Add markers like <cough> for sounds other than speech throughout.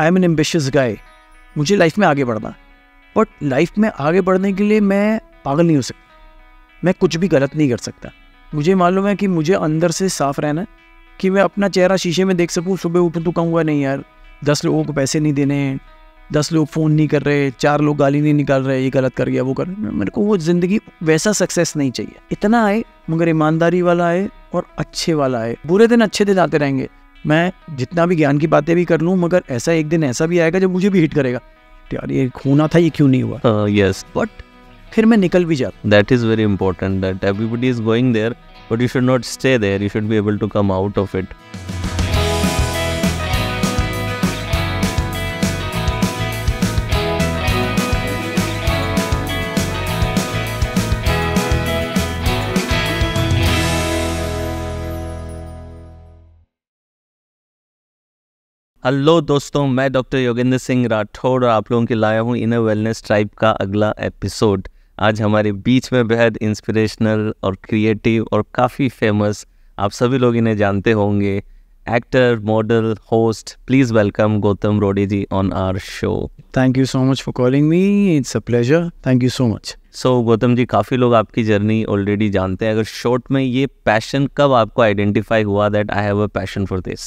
I am an ambitious guy मुझे life में आगे बढ़ना बट लाइफ में आगे बढ़ने के लिए मैं पागल नहीं हो सकता मैं कुछ भी गलत नहीं कर सकता मुझे मालूम है कि मुझे अंदर से साफ रहना कि मैं अपना चेहरा शीशे में देख सकूँ सुबह उठूँ तो कहूँगा नहीं यार दस लोगों को पैसे नहीं देने हैं दस लोग फ़ोन नहीं कर रहे चार लोग गाली नहीं निकाल रहे ये गलत कर गया वो कर मेरे को वो ज़िंदगी वैसा सक्सेस नहीं चाहिए इतना आए मगर ईमानदारी वाला आए और अच्छे वाला आए बुरे दिन अच्छे दिन आते रहेंगे मैं जितना भी ज्ञान की बातें भी कर लूँ मगर ऐसा एक दिन ऐसा भी आएगा जब मुझे भी हिट करेगा तो यार ये होना था ये क्यों नहीं हुआ यस हाँ, बट फिर मैं निकल भी जाता that is very important that everybody is going there but you should not stay there you should be able to come out of it hello दोस्तों मैं डॉक्टर योगेंद्र सिंह राठौड़ और आप लोगों के लाया हूँ इनर वेलनेस ट्राइब का अगला एपिसोड आज हमारे बीच में बेहद इंस्पिरेशनल और क्रिएटिव और काफ़ी फेमस आप सभी लोग इन्हें जानते होंगे actor, model, host. Please welcome Gotham Rodiji on our show. Thank you so much for calling me. It's a pleasure. Thank you so much. So so, Gautam जी काफ़ी लोग आपकी जर्नी ऑलरेडी जानते हैं अगर शॉर्ट में ये पैशन कब आपको आइडेंटिफाई हुआ that I have a passion for this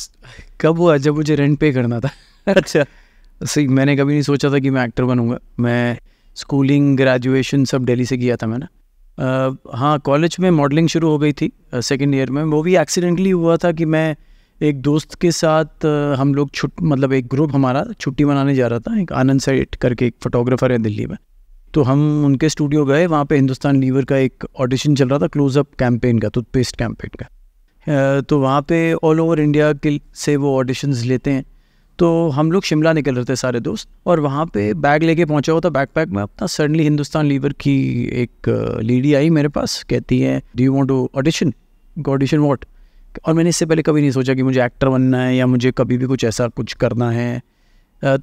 कब हुआ जब मुझे रेंट पे करना था अच्छा सही मैंने कभी नहीं सोचा था कि मैं एक्टर बनूंगा मैं स्कूलिंग ग्रेजुएशन सब दिल्ली से किया था मैंने हाँ कॉलेज में मॉडलिंग शुरू हो गई थी सेकेंड ईयर में वो भी एक्सीडेंटली हुआ था कि मैं एक दोस्त के साथ हम लोग छुट मतलब एक ग्रुप हमारा छुट्टी मनाने जा रहा था एक आनंद सेठ करके एक फोटोग्राफर है दिल्ली में तो हम उनके स्टूडियो गए वहाँ पे हिंदुस्तान लीवर का एक ऑडिशन चल रहा था क्लोजअप कैंपेन का टूथपेस्ट कैंपेन का तो वहाँ पे ऑल ओवर इंडिया के से वो ऑडिशंस लेते हैं तो हम लोग शिमला निकल रहे थे सारे दोस्त और वहाँ पे बैग लेके पहुँचा हुआ था बैकपैक में अपना सडनली हिंदुस्तान लीवर की एक लेडी आई मेरे पास कहती है do you want to audition audition what और मैंने इससे पहले कभी नहीं सोचा कि मुझे एक्टर बनना है या मुझे कभी भी कुछ ऐसा कुछ करना है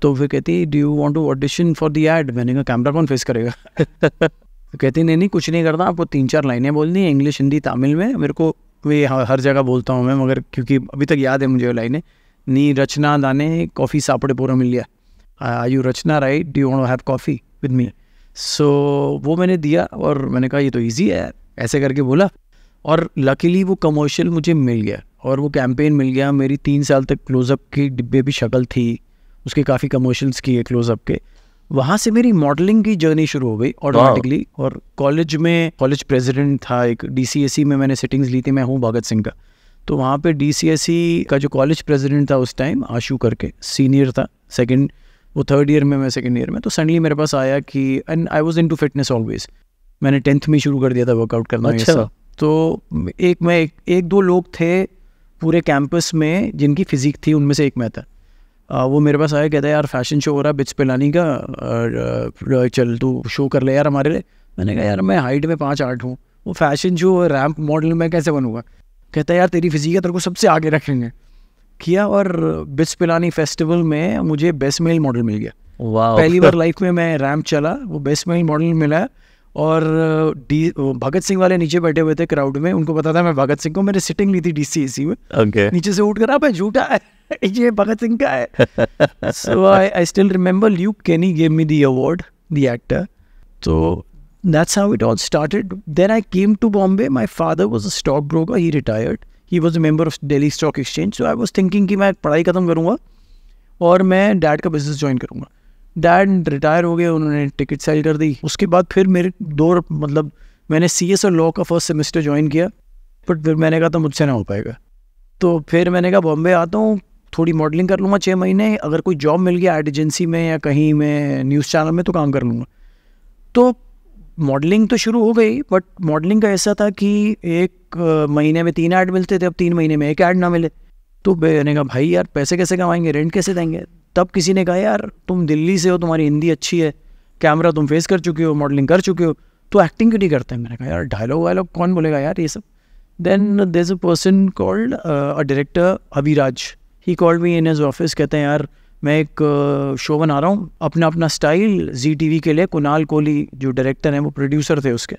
तो फिर कहती do you want to audition for the ad मैंने कहा कैमरा कौन फेस करेगा तो <laughs> कहती नहीं नहीं कुछ नहीं करना आपको तीन चार लाइनें बोलनी है इंग्लिश हिंदी तमिल में मेरे को वे हर जगह बोलता हूँ मैं मगर क्योंकि अभी तक याद है मुझे वो लाइनें नी रचना दाने कॉफ़ी सापड़े पूरा मिल गया I you Rachna right do want have coffee with me so वो मैंने दिया और मैंने कहा ये तो ईजी है ऐसे करके बोला और लकीली वो कमर्शियल मुझे मिल गया और वो कैंपेन मिल गया मेरी तीन साल तक क्लोज़अप की डिब्बे भी शक्ल थी उसके काफ़ी कमर्शियल्स किए क्लोज़अप के वहाँ से मेरी मॉडलिंग की जर्नी शुरू हो गई ऑटोमेटिकली और कॉलेज में कॉलेज प्रेसिडेंट था एक डीसीएससी e में मैंने सिटिंग्स ली थी मैं हूँ भगत सिंह का तो वहाँ पे डीसीएससी e का जो कॉलेज प्रेसिडेंट था उस टाइम आशू करके सीनियर था सेकंड वो थर्ड ईयर में मैं सेकंड ईयर में तो सडनली मेरे पास आया कि and I was into fitness always मैंने टेंथ में शुरू कर दिया था वर्कआउट करना अच्छा। तो एक मैं एक, एक दो लोग थे पूरे कैंपस में जिनकी फ़िज़िक थी उनमें से एक मैं था आ, वो मेरे पास आया कहता है यार फैशन शो हो रहा है बिच पिलानी का और चल तू शो कर ले यार हमारे लिए मैंने कहा यार मैं हाइट में पाँच आठ हूँ वो फैशन शो रैम्प मॉडल में कैसे बनूंगा कहता है यार तेरी फिजिक है तेरे को सबसे आगे रखेंगे किया और बिच पिलानी फेस्टिवल में मुझे बेस्ट मेल मॉडल मिल गया पहली बार लाइफ में मैं रैम्प चला वो बेस्ट मेल मॉडल मिला और डी भगत सिंह वाले नीचे बैठे हुए थे क्राउड में उनको पता था मैं भगत सिंह को मैंने सिटिंग ली थी डीसीएसी में okay. नीचे से उठ कर आप झूठा है <laughs> ये भगत सिंह का है so I I still remember Luke Kenny gave me the award the actor तो that's how it all started then I came to Bombay my father was a stock broker he retired he was a member of Delhi stock exchange so I was thinking कि मैं पढ़ाई खत्म करूँगा और मैं dad का business join करूँगा dad retire हो गए उन्होंने टिकट सेल कर दी उसके बाद फिर मेरे दो मतलब मैंने सी एस और लॉ का फर्स्ट सेमेस्टर ज्वाइन किया बट फिर मैंने कहा तो मुझसे ना हो पाएगा तो फिर मैंने कहा बॉम्बे आता हूँ थोड़ी मॉडलिंग कर लूँगा छः महीने अगर कोई जॉब मिल गया एड एजेंसी में या कहीं में न्यूज़ चैनल में तो काम कर लूँगा तो मॉडलिंग तो शुरू हो गई बट मॉडलिंग का ऐसा था कि एक महीने में तीन ऐड मिलते थे अब तीन महीने में एक ऐड ना मिले तो मैंने कहा भाई यार पैसे कैसे कमाएंगे रेंट कैसे देंगे तब किसी ने कहा यार तुम दिल्ली से हो तुम्हारी हिंदी अच्छी है कैमरा तुम फेस कर चुके हो मॉडलिंग कर चुके हो तो एक्टिंग क्यों नहीं करते मैंने कहा यार डायलॉग वायलॉग कौन बोलेगा यार ये सब then there a person called a director Abhiraj he called me in his office कहते हैं यार मैं एक शो uh, बना रहा हूँ अपना अपना स्टाइल जी टी वी के लिए कुणाल कोहली जो डायरेक्टर हैं वो प्रोड्यूसर थे उसके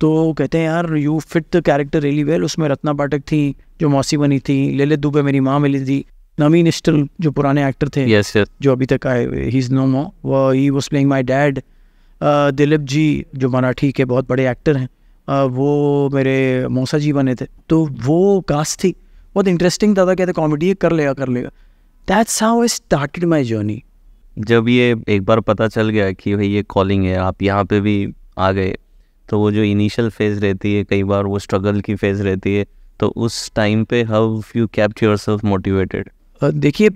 तो कहते हैं यार you fit the character really well उसमें रत्ना पाठक थी जो मौसी बनी थी ललित दुबे मेरी माँ मिली थी नवीन स्टिल जो पुराने एक्टर थे yes, yes. जो अभी तक आए ही इज़ नो मो वो he was playing my dad Dilip ji जो मराठी के बहुत बड़े एक्टर हैं uh, वो मेरे मौसा जी बने थे तो वो कास्ट थी बहुत इंटरेस्टिंग था कहते कॉमेडी कर लेगा कर लेगा that's how I started my journey जब ये एक बार पता चल गया कि भाई ये कॉलिंग है आप यहाँ पे भी आ गए तो वो जो इनिशियल फेज़ रहती है कई बार वो स्ट्रगल की फेज़ रहती है तो उस टाइम पे how you kept yourself motivated देखिए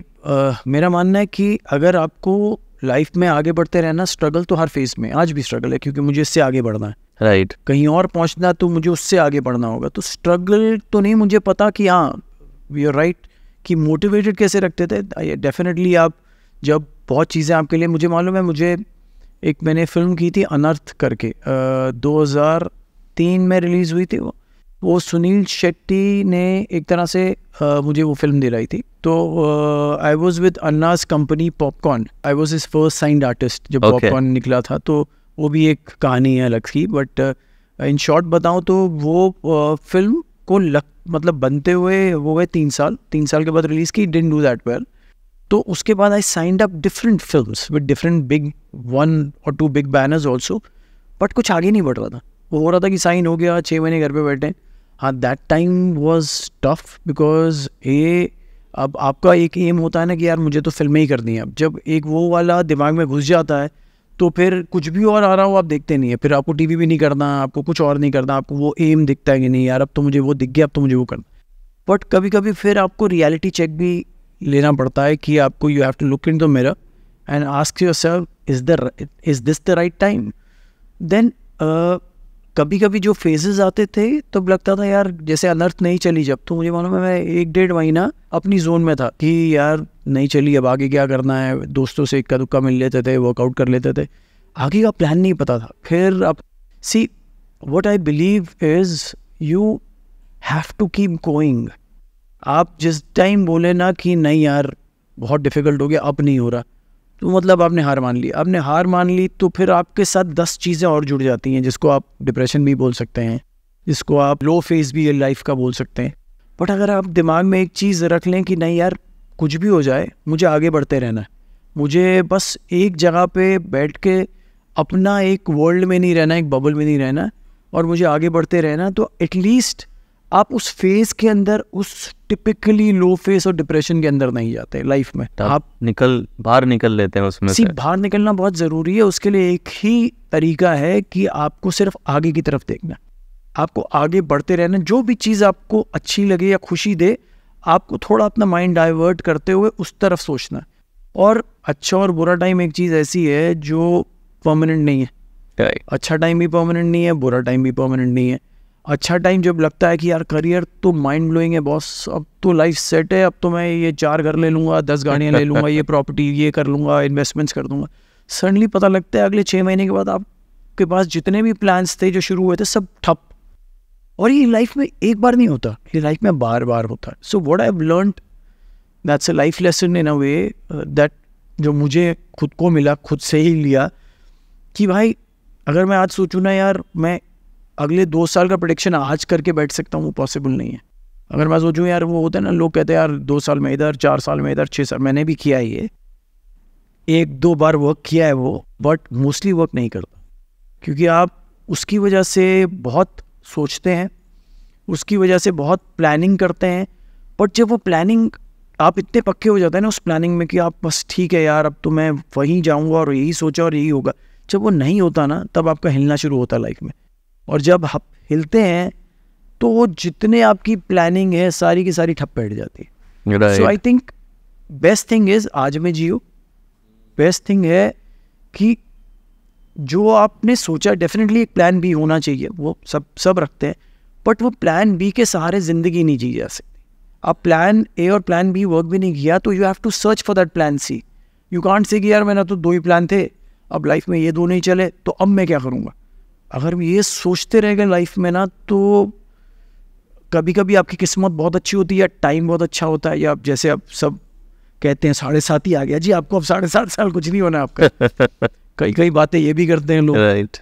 मेरा मानना है कि अगर आपको लाइफ में आगे बढ़ते रहना स्ट्रगल तो हर फेज में आज भी स्ट्रगल है क्योंकि मुझे इससे आगे बढ़ना है राइट right. कहीं और पहुंचना तो मुझे उससे आगे बढ़ना होगा तो स्ट्रगल तो नहीं मुझे पता कि हाँ वी आर राइट कि मोटिवेटेड कैसे रखते थे डेफिनेटली आप जब बहुत चीज़ें आपके लिए मुझे मालूम है मुझे एक मैंने फिल्म की थी अनर्थ करके दो हज़ार तीन में रिलीज़ हुई थी वो वो सुनील शेट्टी ने एक तरह से आ, मुझे वो फिल्म दिलाई थी तो I was with Anna's company Popcorn I was is first signed artist जब पॉपकॉर्न निकला था तो वो भी एक कहानी है अलग की बट इन शॉर्ट बताऊँ तो वो uh, फिल्म को लग मतलब बनते हुए वो गए तीन साल तीन साल के बाद रिलीज़ की डेंट डू दैट वेल तो उसके बाद I signed up different film with different big one और two big banners also but कुछ आगे नहीं बढ़ रहा था वो हो रहा था कि साइन हो गया छः महीने घर पर बैठे हाँ that time was tough because a अब आपका एक एम होता है ना कि यार मुझे तो फिल्में ही करनी है अब जब एक वो वाला दिमाग में घुस जाता है तो फिर कुछ भी और आ रहा हो आप देखते नहीं है फिर आपको टी भी नहीं करना आपको कुछ और नहीं करना आपको वो एम दिखता है कि नहीं यार अब तो मुझे वो दिख गया अब तो मुझे वो करना बट कभी कभी फिर आपको रियलिटी चेक भी लेना पड़ता है कि आपको you have to look in the mirror and ask yourself is the is this the right time then कभी कभी जो फेजेस आते थे तब लगता था यार जैसे अनर्थ नहीं चली जब तो मुझे मालूम है मैं एक डेढ़ महीना अपनी जोन में था कि यार नहीं चली अब आगे क्या करना है दोस्तों से इक्का दुक्का मिल लेते थे वर्कआउट कर लेते थे आगे का प्लान नहीं पता था फिर अब see what I believe is you have to keep going आप जिस टाइम बोले ना कि नहीं यार बहुत डिफिकल्ट हो गया अब नहीं हो रहा तो मतलब आपने हार मान ली आपने हार मान ली तो फिर आपके साथ दस चीज़ें और जुड़ जाती हैं जिसको आप डिप्रेशन भी बोल सकते हैं जिसको आप लो फेज भी लाइफ का बोल सकते हैं बट अगर आप दिमाग में एक चीज़ रख लें कि नहीं यार कुछ भी हो जाए मुझे आगे बढ़ते रहना है मुझे बस एक जगह पे बैठ के अपना एक वर्ल्ड में नहीं रहना एक बबल में नहीं रहना और मुझे आगे बढ़ते रहना तो एटलीस्ट आप उस फेज़ के अंदर उस टिपिकली लो फेस और डिप्रेशन के अंदर नहीं जाते लाइफ में आप निकल बाहर निकल लेते हैं उसमें सिर्फ बाहर निकलना बहुत ज़रूरी है उसके लिए एक ही तरीका है कि आपको सिर्फ आगे की तरफ देखना आपको आगे बढ़ते रहना जो भी चीज़ आपको अच्छी लगे या खुशी दे आपको थोड़ा अपना माइंड डाइवर्ट करते हुए उस तरफ सोचना और अच्छा और बुरा टाइम एक चीज़ ऐसी है जो परमानेंट नहीं है अच्छा टाइम भी परमानेंट नहीं है बुरा टाइम भी परमानेंट नहीं है अच्छा टाइम जब लगता है कि यार करियर तो माइंड ब्लोइंग है बॉस अब तो लाइफ सेट है अब तो मैं ये चार घर ले लूँगा दस गाड़ियाँ ले लूँगा ये प्रॉपर्टी ये कर लूँगा इन्वेस्टमेंट्स कर दूँगा सडनली पता लगता है अगले छः महीने के बाद आपके पास जितने भी प्लान्स थे जो शुरू हुए थे सब ठप और ये लाइफ में एक बार नहीं होता ये लाइफ में बार बार होता है so what I learn that's a life lesson in a way that जो मुझे खुद को मिला खुद से ही लिया कि भाई अगर मैं आज सोचूँ ना यार मैं अगले दो साल का प्रोडिक्शन आज करके बैठ सकता हूँ वो पॉसिबल नहीं है अगर मैं सोचूँ यार वो होता है ना लोग कहते हैं यार दो साल में इधर चार साल में इधर छः साल मैंने भी किया ये एक दो बार वर्क किया है वो बट मोस्टली वर्क नहीं करता क्योंकि आप उसकी वजह से बहुत सोचते हैं उसकी वजह से बहुत प्लानिंग करते हैं बट जब वो प्लानिंग आप इतने पक्के हो जाते हैं ना उस प्लानिंग में कि आप बस ठीक है यार अब तो मैं वहीं जाऊँगा और यही सोचा और यही होगा जब वो नहीं होता ना तब आपका हिलना शुरू होता लाइफ में और जब आप हिलते हैं तो वो जितने आपकी प्लानिंग है सारी की सारी ठप बैठ जाती है so I think best thing is आज में जियो बेस्ट थिंग है कि जो आपने सोचा डेफिनेटली एक प्लान बी होना चाहिए वो सब सब रखते हैं बट वो प्लान बी के सहारे ज़िंदगी नहीं जी जा सकती आप प्लान ए और प्लान बी वर्क भी नहीं किया तो you have to search for that plan see you can't say कि यार मेरा तो दो ही प्लान थे अब लाइफ में ये दो नहीं चले तो अब मैं क्या करूँगा अगर हम ये सोचते रह गए लाइफ में ना तो कभी कभी आपकी किस्मत बहुत अच्छी होती है या टाइम बहुत अच्छा होता है या आप जैसे आप सब कहते हैं साढ़े सात ही आ गया जी आपको अब साढ़े सात साल कुछ नहीं होना आपका <laughs> कई कई बातें ये भी करते हैं लोग right.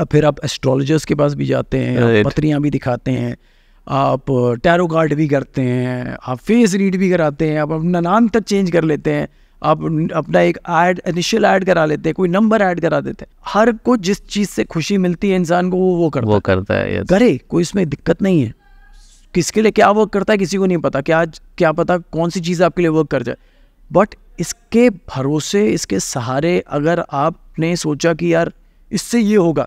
अब फिर आप एस्ट्रोलॉजर्स के पास भी जाते हैं right. पत्रियाँ भी दिखाते हैं आप टैरो कार्ड भी करते हैं आप फेस रीड भी कराते हैं आप अपना नाम तक चेंज कर लेते हैं आप अपना एक ऐड इनिशियल ऐड करा लेते हैं कोई नंबर ऐड करा देते हैं हर को जिस चीज़ से खुशी मिलती है इंसान को वो वो करता वो है। करता है करे कोई इसमें दिक्कत नहीं है किसके लिए क्या वर्क करता है किसी को नहीं पता क्या क्या पता कौन सी चीज़ आपके लिए वर्क कर जाए बट इसके भरोसे इसके सहारे अगर आपने सोचा कि यार इससे ये होगा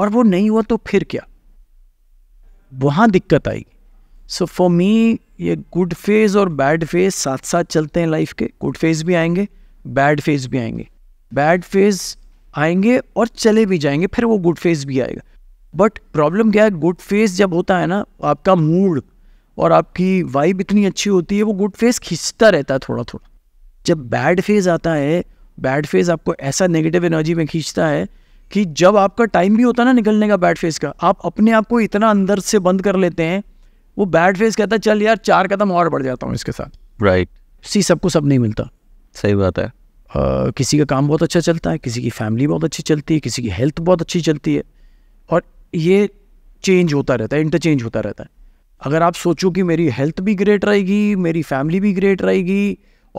और वो नहीं हुआ तो फिर क्या वहां दिक्कत आएगी सो फॉर मी ये गुड फेज़ और बैड फेज़ साथ साथ चलते हैं लाइफ के गुड फेज़ भी आएंगे बैड फेज़ भी आएंगे बैड फेज़ आएंगे और चले भी जाएंगे फिर वो गुड फेज़ भी आएगा बट प्रॉब्लम क्या है गुड फेज़ जब होता है ना आपका मूड और आपकी वाइब इतनी अच्छी होती है वो गुड फेज़ खींचता रहता है थोड़ा थोड़ा जब बैड फेज़ आता है बैड फेज़ आपको ऐसा नेगेटिव एनर्जी में खींचता है कि जब आपका टाइम भी होता है ना निकलने का बैड फेज़ का आप अपने आप को इतना अंदर से बंद कर लेते हैं वो बैड फेस कहता है चल यार चार कदम और बढ़ जाता हूँ इसके साथ राइट right. सी सबको सब नहीं मिलता सही बात है Uh, किसी का काम बहुत अच्छा चलता है किसी की फैमिली बहुत अच्छी चलती है किसी की हेल्थ बहुत अच्छी चलती है और ये चेंज होता रहता है इंटरचेंज होता रहता है अगर आप सोचो कि मेरी हेल्थ भी ग्रेट रहेगी मेरी फैमिली भी ग्रेट रहेगी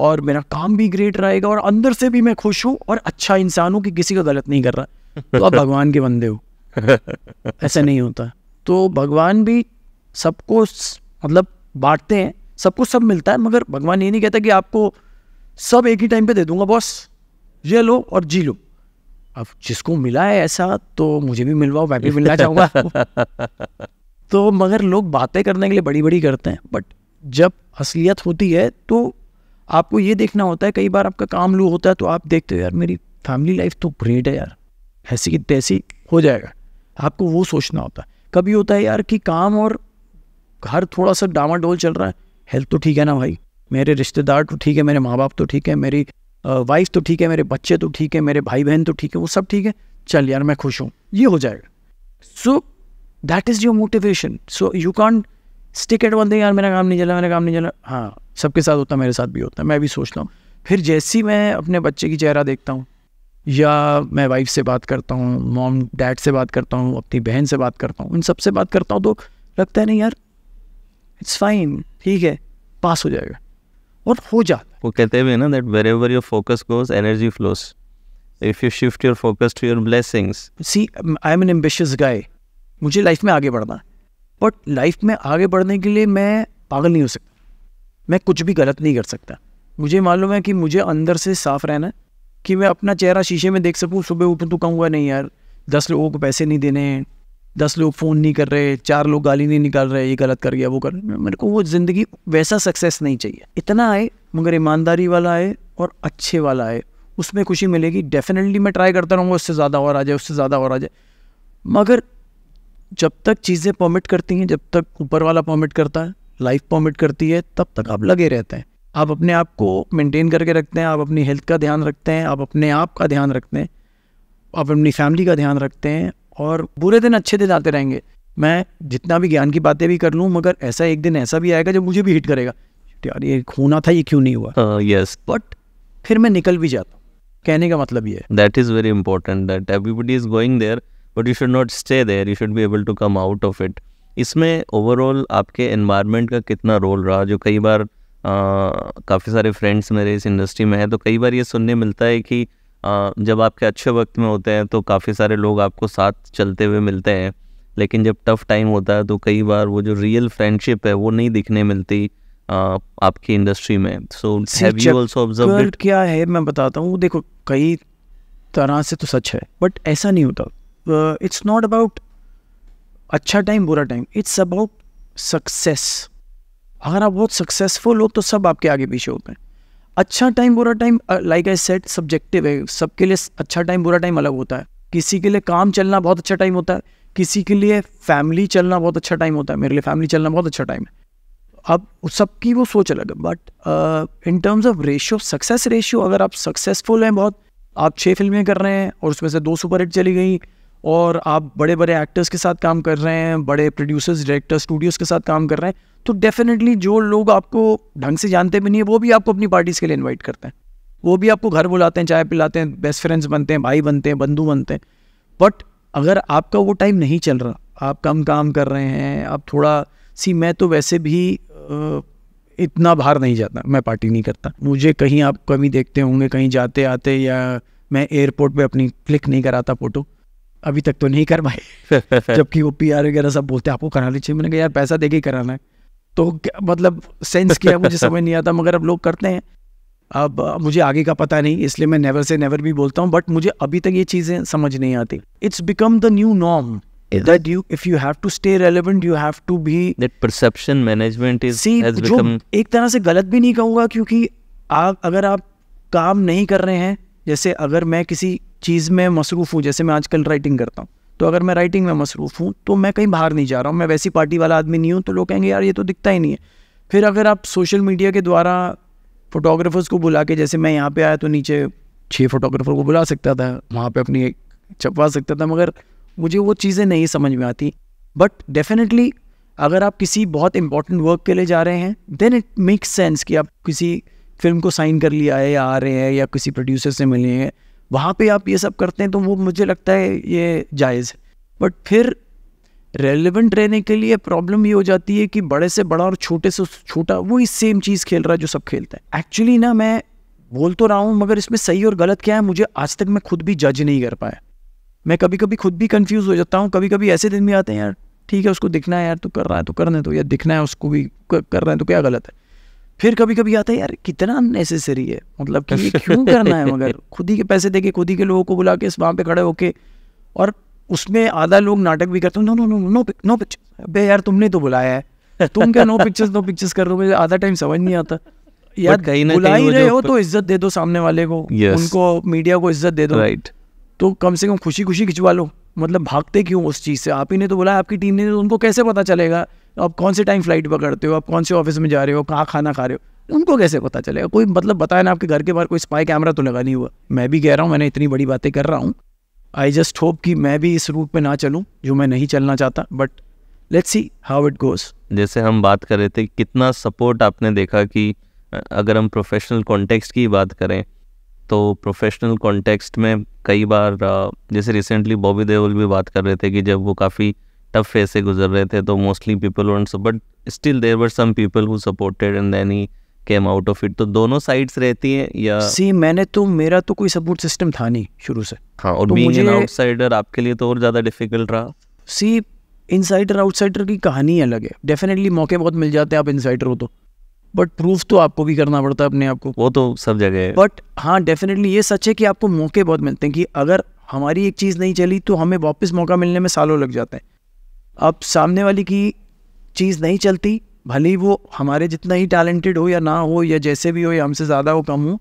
और मेरा काम भी ग्रेट रहेगा और अंदर से भी मैं खुश हूँ और अच्छा इंसान हूँ कि किसी का गलत नहीं कर रहा तो आप <laughs> भगवान के बंदे हो ऐसा नहीं होता तो भगवान भी सबको मतलब बांटते हैं सबको सब मिलता है मगर भगवान ये नहीं कहता कि आपको सब एक ही टाइम पे दे दूंगा बॉस ये लो और जी लो अब जिसको मिला है ऐसा तो मुझे भी मिलवाओ मैं भी मिलना चाहूँगा <laughs> तो मगर लोग बातें करने के लिए बड़ी बड़ी करते हैं बट जब असलियत होती है तो आपको ये देखना होता है कई बार आपका काम लू होता है तो आप देखते हो यार मेरी फैमिली लाइफ तो ग्रेट है यार ऐसी की तैसी हो जाएगा आपको वो सोचना होता है कभी होता है यार कि काम और घर थोड़ा सा डामाडोल चल रहा है हेल्थ तो ठीक है ना भाई मेरे रिश्तेदार तो ठीक है मेरे माँ बाप तो ठीक है मेरी वाइफ तो ठीक है मेरे बच्चे तो ठीक है मेरे भाई बहन तो ठीक है वो सब ठीक है चल यार मैं खुश हूँ ये हो जाएगा so that is your motivation so you can't stick at बोलते यार मेरा काम नहीं चला मेरा काम नहीं चला हाँ सबके साथ होता है मेरे साथ भी होता है मैं भी सोचता हूँ फिर जैसे ही मैं अपने बच्चे की चेहरा देखता हूँ या मैं वाइफ से बात करता हूँ मॉम डैड से बात करता हूँ अपनी बहन से बात करता हूँ इन सब से बात करता हूँ तो लगता है नहीं यार इट्स फाइन ठीक है पास हो जाएगा और हो जाता वो कहते हैं ना that wherever your focus goes energy flows if you shift your focus to your blessings see I am an ambitious guy मुझे लाइफ में आगे बढ़ना बट लाइफ में आगे बढ़ने के लिए मैं पागल नहीं हो सकता मैं कुछ भी गलत नहीं कर सकता मुझे मालूम है कि मुझे अंदर से साफ रहना है कि मैं अपना चेहरा शीशे में देख सकूँ सुबह उठूँ तो कहूँगा नहीं यार दस लोगों को पैसे नहीं देने हैं दस लोग फ़ोन नहीं कर रहे चार लोग गाली नहीं निकाल रहे ये गलत कर गया वो कर मेरे को वो ज़िंदगी वैसा सक्सेस नहीं चाहिए इतना आए मगर ईमानदारी वाला आए और अच्छे वाला आए उसमें खुशी मिलेगी डेफिनेटली मैं ट्राई करता रहूँगा उससे ज़्यादा और आ जाए उससे ज़्यादा और आ जाए मगर जब तक चीज़ें परमिट करती हैं जब तक ऊपर वाला परमिट करता है लाइफ परमिट करती है तब तक आप लगे रहते हैं आप अपने आप को मेंटेन करके रखते हैं आप अपनी हेल्थ का ध्यान रखते हैं आप अपने आप का ध्यान रखते हैं आप अपनी फैमिली का ध्यान रखते हैं और बुरे दिन अच्छे दिन आते रहेंगे मैं जितना भी ज्ञान की बातें भी कर लूँ मगर ऐसा एक दिन ऐसा भी आएगा जब मुझे भी हिट करेगा यार ये होना था ये क्यों नहीं हुआ यस uh, बट yes. फिर मैं निकल भी जाता हूँ कहने का मतलब ये that is very important that everybody is going there but you should not stay there you should be able to come out of it इसमें ओवरऑल आपके एनवायरनमेंट का कितना रोल रहा जो कई बार काफ़ी सारे फ्रेंड्स मेरे इस इंडस्ट्री में हैं तो कई बार ये सुनने मिलता है कि जब आपके अच्छे वक्त में होते हैं तो काफ़ी सारे लोग आपको साथ चलते हुए मिलते हैं लेकिन जब टफ़ टाइम होता है तो कई बार वो जो रियल फ्रेंडशिप है वो नहीं दिखने मिलती आपकी इंडस्ट्री में सो so, क्या है मैं बताता हूँ देखो कई तरह से तो सच है बट ऐसा नहीं होता इट्स नॉट अबाउट अच्छा टाइम बुरा टाइम इट्स अबाउट सक्सेस अगर आप बहुत सक्सेसफुल हो तो सब आपके आगे पीछे होते हैं अच्छा टाइम बुरा time like I said subjective है सबके लिए अच्छा टाइम बुरा टाइम अलग होता है किसी के लिए काम चलना बहुत अच्छा टाइम होता है किसी के लिए फैमिली चलना बहुत अच्छा टाइम होता है मेरे लिए फैमिली चलना बहुत अच्छा टाइम है अब सबकी वो सोच अलग है but in terms of ratio success ratio अगर आप सक्सेसफुल हैं बहुत आप छः फिल्में कर रहे हैं और उसमें से दो सुपर हिट चली गई और आप बड़े बड़े एक्टर्स के साथ काम कर रहे हैं बड़े प्रोड्यूसर्स डायरेक्टर्स स्टूडियोज़ के साथ काम कर रहे हैं तो डेफिनेटली जो लोग आपको ढंग से जानते भी नहीं है वो भी आपको अपनी पार्टीज़ के लिए इन्वाइट करते हैं वो भी आपको घर बुलाते हैं चाय पिलाते हैं बेस्ट फ्रेंड्स बनते हैं भाई बनते हैं बंधु बनते हैं बट अगर आपका वो टाइम नहीं चल रहा आप कम काम कर रहे हैं आप थोड़ा सी मैं तो वैसे भी इतना बाहर नहीं जाता मैं पार्टी नहीं करता मुझे कहीं आप कभी देखते होंगे कहीं जाते आते या मैं एयरपोर्ट पे अपनी क्लिक नहीं कराता फ़ोटो अभी तक तो नहीं कर पाए <laughs> जबकि वो पी वगैरह सब बोलते हैं आपको करानी चाहिए मैंने कहा यार पैसा दे के कराना है तो मतलब सेंस किया मुझे <laughs> समझ नहीं आता मगर अब लोग करते हैं अब मुझे आगे का पता नहीं इसलिए मैं नेवर से नेवर भी बोलता हूँ बट मुझे अभी तक ये चीज़ें समझ नहीं आती it's become the new norm that you if you have to stay relevant you have to be that perception management is see, has जो एक तरह से गलत भी नहीं कहूँगा क्योंकि आप अगर आप काम नहीं कर रहे हैं जैसे अगर मैं किसी चीज़ में मसरूफ़ हूँ जैसे मैं आजकल राइटिंग करता हूँ तो अगर मैं राइटिंग में मसरूफ़ हूँ तो मैं कहीं बाहर नहीं जा रहा हूँ मैं वैसी पार्टी वाला आदमी नहीं हूँ तो लोग कहेंगे यार ये तो दिखता ही नहीं है फिर अगर आप सोशल मीडिया के द्वारा फ़ोटोग्राफ़र्स को बुला के जैसे मैं यहाँ पे आया तो नीचे छः फोटोग्राफ़र को बुला सकता था वहाँ पे अपनी एक छपवा सकता था मगर मुझे वो चीज़ें नहीं समझ में आती बट डेफिनेटली अगर आप किसी बहुत इंपॉर्टेंट वर्क के लिए जा रहे हैं देन इट मेक्स सेंस कि आप किसी फिल्म को साइन कर लिया है या आ रहे हैं या किसी प्रोड्यूसर से मिले हैं वहाँ पे आप ये सब करते हैं तो वो मुझे लगता है ये जायज़ है बट फिर रेलिवेंट रहने के लिए प्रॉब्लम ये हो जाती है कि बड़े से बड़ा और छोटे से छोटा वही सेम चीज़ खेल रहा है जो सब खेलता है एक्चुअली ना मैं बोल तो रहा हूँ मगर इसमें सही और गलत क्या है मुझे आज तक मैं खुद भी जज नहीं कर पाया मैं कभी कभी खुद भी कंफ्यूज हो जाता हूँ कभी कभी ऐसे दिन भी आते हैं यार ठीक है उसको दिखना है यार तो कर रहा है तो करने तो या दिखना है उसको भी कर रहे हैं तो क्या गलत है फिर कभी कभी आता है यार कितना अननेसेसरी है मतलब कि क्यों करना है मगर <laughs> खुद ही के पैसे दे के खुद ही के लोगों को बुला के वहाँ पे खड़े होके और उसमें आधा लोग नाटक भी करते हैं no no no no no picture अबे यार तुमने तो बुलाया है तुम क्या नो पिक्चर्स नो पिक्चर्स कर दो मुझे आधा टाइम समझ नहीं आता यार कहीं बुला ही रहे हो तो इज्जत दे दो सामने वाले को उनको मीडिया को इज्जत दे दो राइट तो कम से कम खुशी खुशी खिंचवा लो मतलब भागते क्यों उस चीज़ से आप ही ने तो बुलाया आपकी टीम ने तो उनको कैसे पता चलेगा आप कौन से टाइम फ्लाइट पकड़ते हो आप कौन से ऑफिस में जा रहे हो कहाँ खाना खा रहे हो उनको कैसे पता चलेगा कोई मतलब बताया ना आपके घर के बाहर कोई स्पाई कैमरा तो लगा नहीं हुआ मैं भी कह रहा हूँ मैंने इतनी बड़ी बातें कर रहा हूँ आई जस्ट होप कि मैं भी इस रूट पे ना चलूँ जो मैं नहीं चलना चाहता but let's see how it goes जैसे हम बात कर रहे थे कितना सपोर्ट आपने देखा कि अगर हम प्रोफेशनल कॉन्टेक्स्ट की बात करें तो प्रोफेशनल कॉन्टेक्स्ट में कई बार जैसे रिसेंटली बॉबी देओल भी बात कर रहे थे कि जब वो काफ़ी टफ फेज से गुजर रहे थे तो mostly people won't but still there were some people who supported and then he came out of it तो दोनों साइड्स रहती हैं या सी मैंने तो मेरा तो कोई सपोर्ट सिस्टम था नहीं शुरू से हाँ और बीइंग एन आउटसाइडर आपके लिए तो और ज़्यादा डिफिकल्ट रहा सी इनसाइडर आउटसाइडर की कहानी अलग है डेफिनेटली मौके बहुत मिल जाते हैं आप इनसाइडर हो तो बट प्रूफ तो आपको भी करना पड़ता है अपने आप को वो तो सब जगह है बट हाँ डेफिनेटली ये सच है कि आपको मौके बहुत मिलते हैं कि अगर हमारी एक चीज़ नहीं चली तो हमें वापस मौका मिलने में सालों लग जाते हैं अब सामने वाली की चीज़ नहीं चलती भले ही वो हमारे जितना ही टैलेंटेड हो या ना हो या जैसे भी हो या हमसे ज़्यादा हो कम हो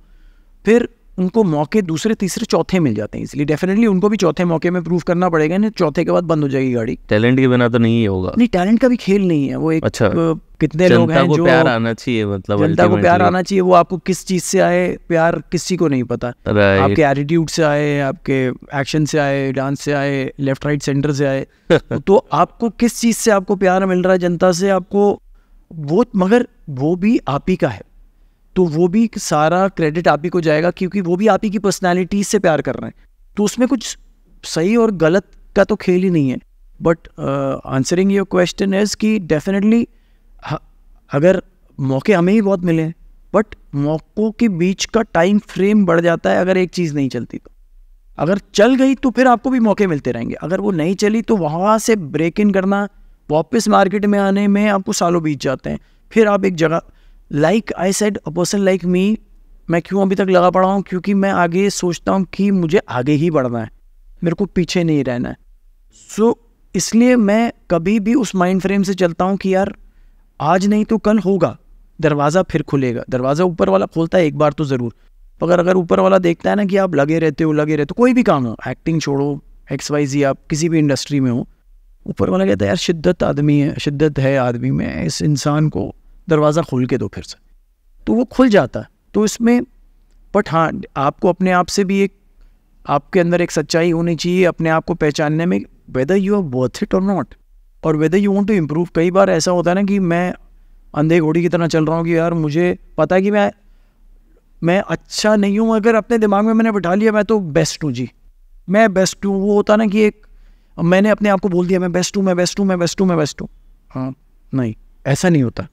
फिर उनको मौके दूसरे तीसरे चौथे मिल जाते हैं इसलिए डेफिनेटली उनको भी चौथे मौके में प्रूव करना पड़ेगा नहीं तो चौथे के बाद बंद हो जाएगी गाड़ी टैलेंट के बिना तो नहीं होगा नहीं टैलेंट का भी खेल नहीं है वो एक अच्छा। कितने लोग हैं जो प्यार आना चाहिए मतलब जनता को प्यार तो। आना चाहिए वो आपको किस चीज से आए प्यार किसी को नहीं पता आपके एटीट्यूड से आए आपके एक्शन से आए डांस से आए लेफ्ट राइट सेंटर से आए <laughs> तो आपको किस चीज से आपको प्यार मिल रहा है जनता से आपको वो मगर वो भी आप ही का है तो वो भी सारा क्रेडिट आप ही को जाएगा क्योंकि वो भी आप ही की पर्सनैलिटी से प्यार कर रहे हैं तो उसमें कुछ सही और गलत का तो खेल ही नहीं है but answering your question is कि डेफिनेटली अगर मौके हमें ही बहुत मिले हैं बट मौक़ों के बीच का टाइम फ्रेम बढ़ जाता है अगर एक चीज़ नहीं चलती तो अगर चल गई तो फिर आपको भी मौके मिलते रहेंगे अगर वो नहीं चली तो वहाँ से ब्रेक इन करना वापस मार्केट में आने में आपको सालों बीत जाते हैं फिर आप एक जगह like I said a person like me मैं क्यों अभी तक लगा पड़ा हूँ क्योंकि मैं आगे सोचता हूँ कि मुझे आगे ही बढ़ना है मेरे को पीछे नहीं रहना है सो so, इसलिए मैं कभी भी उस माइंड फ्रेम से चलता हूँ कि यार आज नहीं तो कल होगा दरवाज़ा फिर खुलेगा दरवाज़ा ऊपर वाला खोलता है एक बार तो ज़रूर मगर अगर ऊपर वाला देखता है ना कि आप लगे रहते हो लगे रहते हो कोई भी काम हो एक्टिंग छोड़ो एक्स वाई जी आप किसी भी इंडस्ट्री में हो ऊपर वाला कहता है यार शिद्दत आदमी है शिद्दत है आदमी में इस इंसान को दरवाज़ा खोल के दो फिर से तो वो खुल जाता है तो इसमें बट हाँ आपको अपने आप से भी एक आपके अंदर एक सच्चाई होनी चाहिए अपने आप को पहचानने में whether you are worth it और नॉट और whether you want to improve कई बार ऐसा होता है ना कि मैं अंधे घोड़ी की तरह चल रहा हूँ कि यार मुझे पता है कि मैं मैं अच्छा नहीं हूँ अगर अपने दिमाग में मैंने बैठा लिया मैं तो बेस्ट हूँ जी मैं बेस्ट हूँ वो होता ना कि एक मैंने अपने आप को बोल दिया मैं बेस्ट हूँ मैं बेस्ट हूँ मैं बेस्ट हूँ मैं बेस्ट हूँ हाँ नहीं ऐसा नहीं होता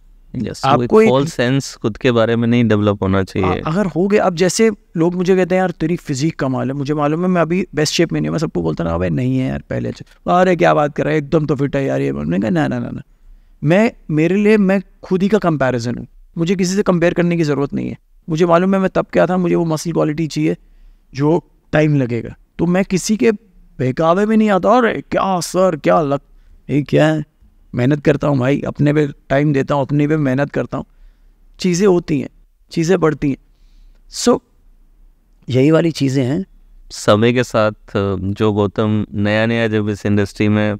आपको एक फॉल्स सेंस खुद के बारे में नहीं डेवलप होना चाहिए आ, अगर हो गया अब जैसे लोग मुझे कहते हैं यार तेरी फिजिक कमाल है मुझे मालूम है मैं अभी बेस्ट शेप में नहीं हूँ मैं सबको बोलता ना भाई नहीं है यार पहले अरे क्या बात कर रहा है एकदम तो फिट है यार ये मैंने कहा ना ना ना ना मैं मेरे लिए मैं खुद ही का कंपेरिजन हूँ मुझे किसी से कंपेयर करने की ज़रूरत नहीं है मुझे मालूम है मैं तब क्या था मुझे वो मसल क्वालिटी चाहिए जो टाइम लगेगा तो मैं किसी के बहकावे में नहीं आता और क्या सर क्या लग ये क्या है मेहनत करता हूँ भाई अपने पे टाइम देता हूँ अपने पे मेहनत करता हूँ चीज़ें होती हैं चीज़ें बढ़ती हैं सो so, यही वाली चीज़ें हैं समय के साथ जो गौतम नया नया जब इस इंडस्ट्री में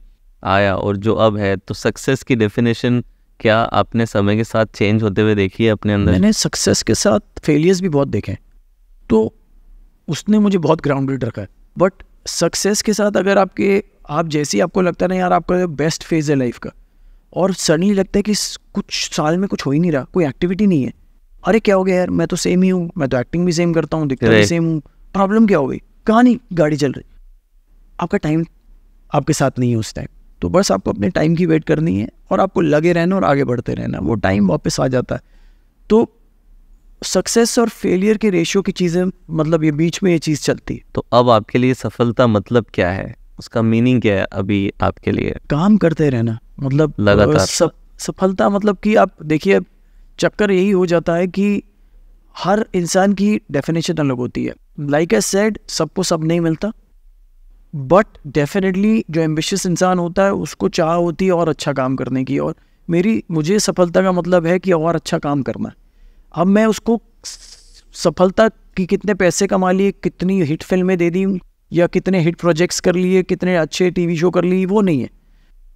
आया और जो अब है तो सक्सेस की डेफिनेशन क्या आपने समय के साथ चेंज होते हुए देखी है अपने अंदर मैंने सक्सेस के साथ फेलियर्स भी बहुत देखे तो उसने मुझे बहुत ग्राउंडेड रखा है बट सक्सेस के साथ अगर आपके आप जैसे ही आपको लगता है ना यार आपका बेस्ट फेज़ है लाइफ का और सडनली लगता है कि कुछ साल में कुछ हो ही नहीं रहा कोई एक्टिविटी नहीं है अरे क्या हो गया यार मैं तो सेम ही हूँ मैं तो एक्टिंग भी सेम करता हूँ दिखता भी सेम हूँ प्रॉब्लम क्या हो गई नहीं गाड़ी चल रही आपका टाइम आपके साथ नहीं है उस टाइम तो बस आपको अपने टाइम की वेट करनी है और आपको लगे रहना और आगे बढ़ते रहना वो टाइम वापस आ जाता है तो सक्सेस और फेलियर के रेशियो की चीज़ें मतलब ये बीच में ये चीज़ चलती है तो अब आपके लिए सफलता मतलब क्या है उसका मीनिंग क्या है अभी आपके लिए काम करते रहना मतलब लगातार सब सफलता मतलब कि आप देखिए चक्कर यही हो जाता है कि हर इंसान की डेफिनेशन अलग होती है लाइक ए सेड सबको सब नहीं मिलता बट डेफिनेटली जो एम्बिशियस इंसान होता है उसको चाह होती है और अच्छा काम करने की और मेरी मुझे सफलता का मतलब है कि और अच्छा काम करना अब मैं उसको सफलता कि कितने पैसे कमा लिए कितनी हिट फिल्में दे दी या कितने हिट प्रोजेक्ट्स कर लिए कितने अच्छे टीवी शो कर लिए वो नहीं है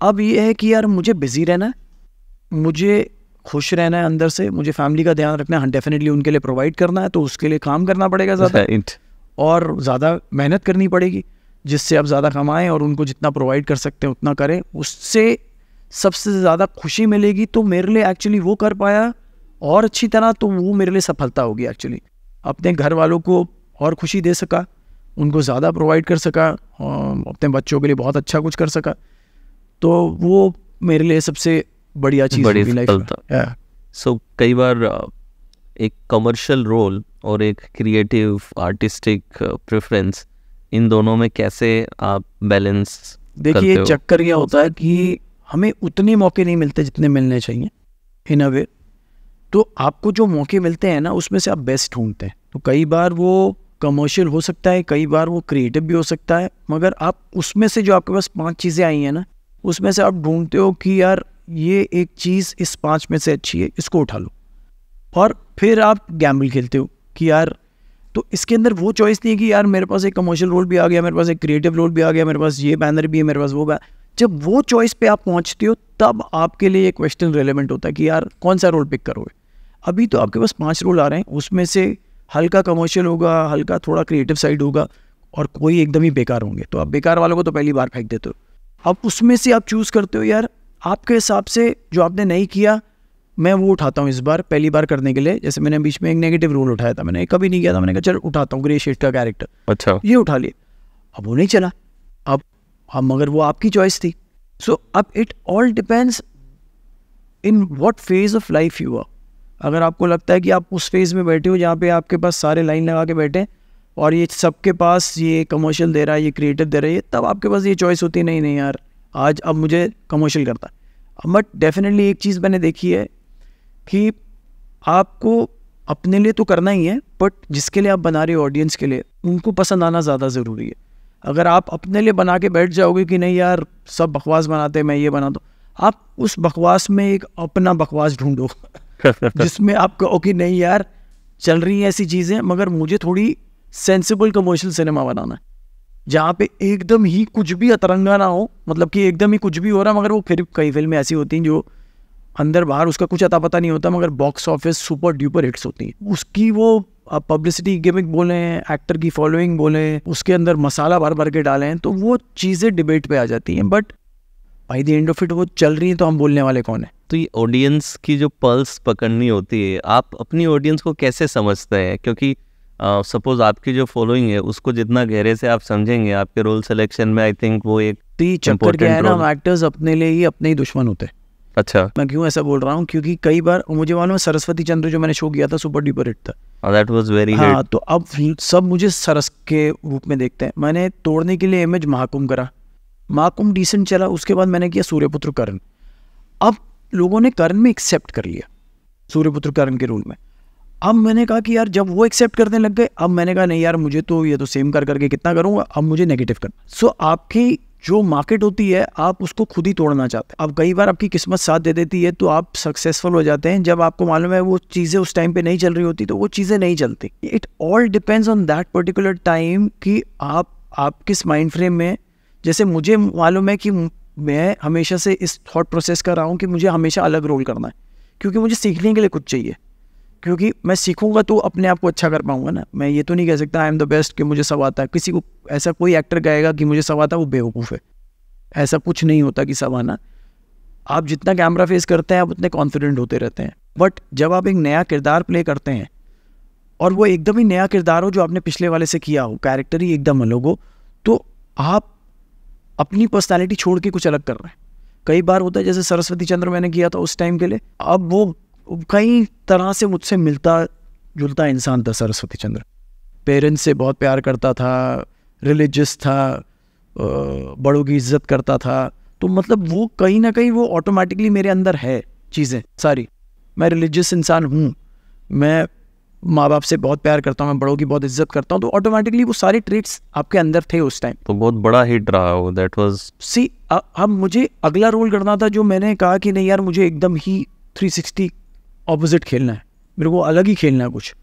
अब ये है कि यार मुझे बिज़ी रहना है मुझे खुश रहना है अंदर से मुझे फैमिली का ध्यान रखना है डेफिनेटली हाँ, उनके लिए प्रोवाइड करना है तो उसके लिए काम करना पड़ेगा ज़्यादा <laughs> और ज़्यादा मेहनत करनी पड़ेगी जिससे आप ज़्यादा कमाएं और उनको जितना प्रोवाइड कर सकते हैं उतना करें उससे सबसे ज़्यादा खुशी मिलेगी तो मेरे लिए एक्चुअली वो कर पाया और अच्छी तरह तो वो मेरे लिए सफलता होगी एक्चुअली अपने घर वालों को और खुशी दे सका उनको ज़्यादा प्रोवाइड कर सका अपने बच्चों के लिए बहुत अच्छा कुछ कर सका तो वो मेरे लिए सबसे बढ़िया चीज़ बड़ी सफलता सो so, कई बार uh, एक कमर्शियल रोल और एक क्रिएटिव आर्टिस्टिक प्रेफरेंस इन दोनों में कैसे आप बैलेंस देखिए चक्कर क्या होता है कि हमें उतने मौके नहीं मिलते जितने मिलने चाहिए इन अ वे तो आपको जो मौके मिलते हैं ना उसमें से आप बेस्ट ढूंढते हैं तो कई बार वो कमर्शियल हो सकता है कई बार वो क्रिएटिव भी हो सकता है मगर आप उसमें से जो आपके पास पांच चीज़ें आई हैं ना उसमें से आप ढूंढते हो कि यार ये एक चीज़ इस पाँच में से अच्छी है इसको उठा लो और फिर आप गैम्बल खेलते हो कि यार तो इसके अंदर वो चॉइस नहीं है कि यार मेरे पास एक कमर्शियल रोल भी आ गया मेरे पास एक क्रिएटिव रोल भी आ गया मेरे पास ये बैनर भी है मेरे पास वो बैनर जब वो चॉइस पे आप पहुंचते हो तब आपके लिए ये क्वेश्चन रेलिवेंट होता है कि यार कौन सा रोल पिक करोगे अभी तो आपके पास पांच रोल आ रहे हैं उसमें से हल्का कमर्शियल होगा हल्का थोड़ा क्रिएटिव साइड होगा और कोई एकदम ही बेकार होंगे तो आप बेकार वालों को तो पहली बार फेंक देते हो अब उसमें से आप चूज़ करते हो यार आपके हिसाब से जो आपने नहीं किया मैं वो उठाता हूँ इस बार पहली बार करने के लिए जैसे मैंने बीच में एक नेगेटिव रोल उठाया था मैंने कभी नहीं किया था मैंने कहा चल उठाता हूँ ग्रे शेड का कैरेक्टर अच्छा ये उठा लिया अब वो नहीं चला अब हम मगर वो आपकी चॉइस थी सो अब it all depends in what phase of life you are अगर आपको लगता है कि आप उस फेज में बैठे हो जहाँ पे आपके पास सारे लाइन लगा के बैठे हैं और ये सबके पास ये कमर्शियल दे रहा है ये क्रिएटिव दे रहा है तब आपके पास ये चॉइस होती नहीं नहीं यार आज अब मुझे कमर्शियल करता बट डेफिनेटली एक चीज़ मैंने देखी है कि आपको अपने लिए तो करना ही है बट जिसके लिए आप बना रहे हो ऑडियंस के लिए उनको पसंद आना ज़्यादा ज़रूरी है अगर आप अपने लिए बना के बैठ जाओगे कि नहीं यार सब बकवास बनाते हैं मैं ये बना दो आप उस बकवास में एक अपना बकवास ढूंढो <laughs> जिसमें आप कहो कि नहीं यार चल रही हैं ऐसी चीज़ें मगर मुझे थोड़ी सेंसिबल कमर्शियल सिनेमा बनाना है जहाँ पे एकदम ही कुछ भी अतरंगा ना हो मतलब कि एकदम ही कुछ भी हो रहा मगर वो फिर कई फिल्में ऐसी होती हैं जो अंदर बाहर उसका कुछ अता पता नहीं होता मगर box office super duper hits होती हैं उसकी वो पब्लिसिटी गेमिक बोलें एक्टर की फॉलोइंग बोलें उसके अंदर मसाला भर भर के डालें तो वो चीज़ें डिबेट पे आ जाती हैं but by the end of it वो चल रही हैं तो हम बोलने वाले कौन है तो ये ऑडियंस की जो पल्स पकड़नी होती है आप अपनी ऑडियंस को कैसे समझते हैं क्योंकि सपोज आपकी जो फॉलोइंग है उसको जितना गहरे से आप समझेंगे आपके रोल सिलेक्शन में आई थिंक वो एक चक्कर क्या है ना एक्टर्स अपने लिए ही अपने ही दुश्मन होते हैं अच्छा मैं क्यों ऐसा बोल रहा हूँ क्योंकि कई बार मुझे मालूम है सरस्वती चंद्र जो मैंने शो किया था सुपर डुपर हिट था दैट वाज वेरी हाँ तो अब सब मुझे सरस के रूप में देखते हैं मैंने तोड़ने के लिए इमेज महाकुम करा महाकुम डिसेंट चला उसके बाद मैंने किया सूर्यपुत्र करण अब लोगों ने करण में एक्सेप्ट कर लिया सूर्यपुत्र करण के रूल में अब मैंने कहा कि यार जब वो एक्सेप्ट करने लग गए अब मैंने कहा नहीं यार मुझे तो ये तो सेम कर करके कितना करूँगा अब मुझे नेगेटिव करना सो आपकी जो मार्केट होती है आप उसको खुद ही तोड़ना चाहते हैं अब कई बार आपकी किस्मत साथ दे देती है तो आप सक्सेसफुल हो जाते हैं जब आपको मालूम है वो चीज़ें उस टाइम पे नहीं चल रही होती तो वो चीज़ें नहीं चलती it all depends on that particular time कि आप आप किस माइंड फ्रेम में जैसे मुझे मालूम है कि मैं हमेशा से इस थॉट प्रोसेस कर रहा हूँ कि मुझे हमेशा अलग रोल करना है क्योंकि मुझे सीखने के लिए कुछ चाहिए क्योंकि मैं सीखूंगा तो अपने आप को अच्छा कर पाऊंगा ना मैं ये तो नहीं कह सकता आई एम द बेस्ट कि मुझे सब आता है किसी को ऐसा कोई एक्टर कहेगा कि मुझे सब आता है वो बेवकूफ़ है ऐसा कुछ नहीं होता कि सब आना आप जितना कैमरा फेस करते हैं आप उतने कॉन्फिडेंट होते रहते हैं बट जब आप एक नया किरदार प्ले करते हैं और वो एकदम ही नया किरदार हो जो आपने पिछले वाले से किया हो कैरेक्टर ही एकदम अलग हो तो आप अपनी पर्सनैलिटी छोड़ के कुछ अलग कर रहे हैं कई बार होता है जैसे सरस्वती चंद्र मैंने किया था उस टाइम के लिए अब वो कई तरह से मुझसे मिलता जुलता इंसान था सरस्वती चंद्र पेरेंट्स से बहुत प्यार करता था रिलीजियस था बड़ों की इज्जत करता था तो मतलब वो कहीं ना कहीं वो ऑटोमेटिकली मेरे अंदर है चीज़ें सारी मैं रिलीजियस इंसान हूँ मैं माँ बाप से बहुत प्यार करता हूँ मैं बड़ों की बहुत इज्जत करता हूँ तो ऑटोमेटिकली वो सारे ट्रेट्स आपके अंदर थे उस टाइम तो बहुत बड़ा हिट रहा हो दैट वाज सी अब मुझे अगला रोल करना था जो मैंने कहा कि नहीं यार मुझे एकदम ही 360 ऑपोजिट खेलना है मेरे को अलग ही खेलना है कुछ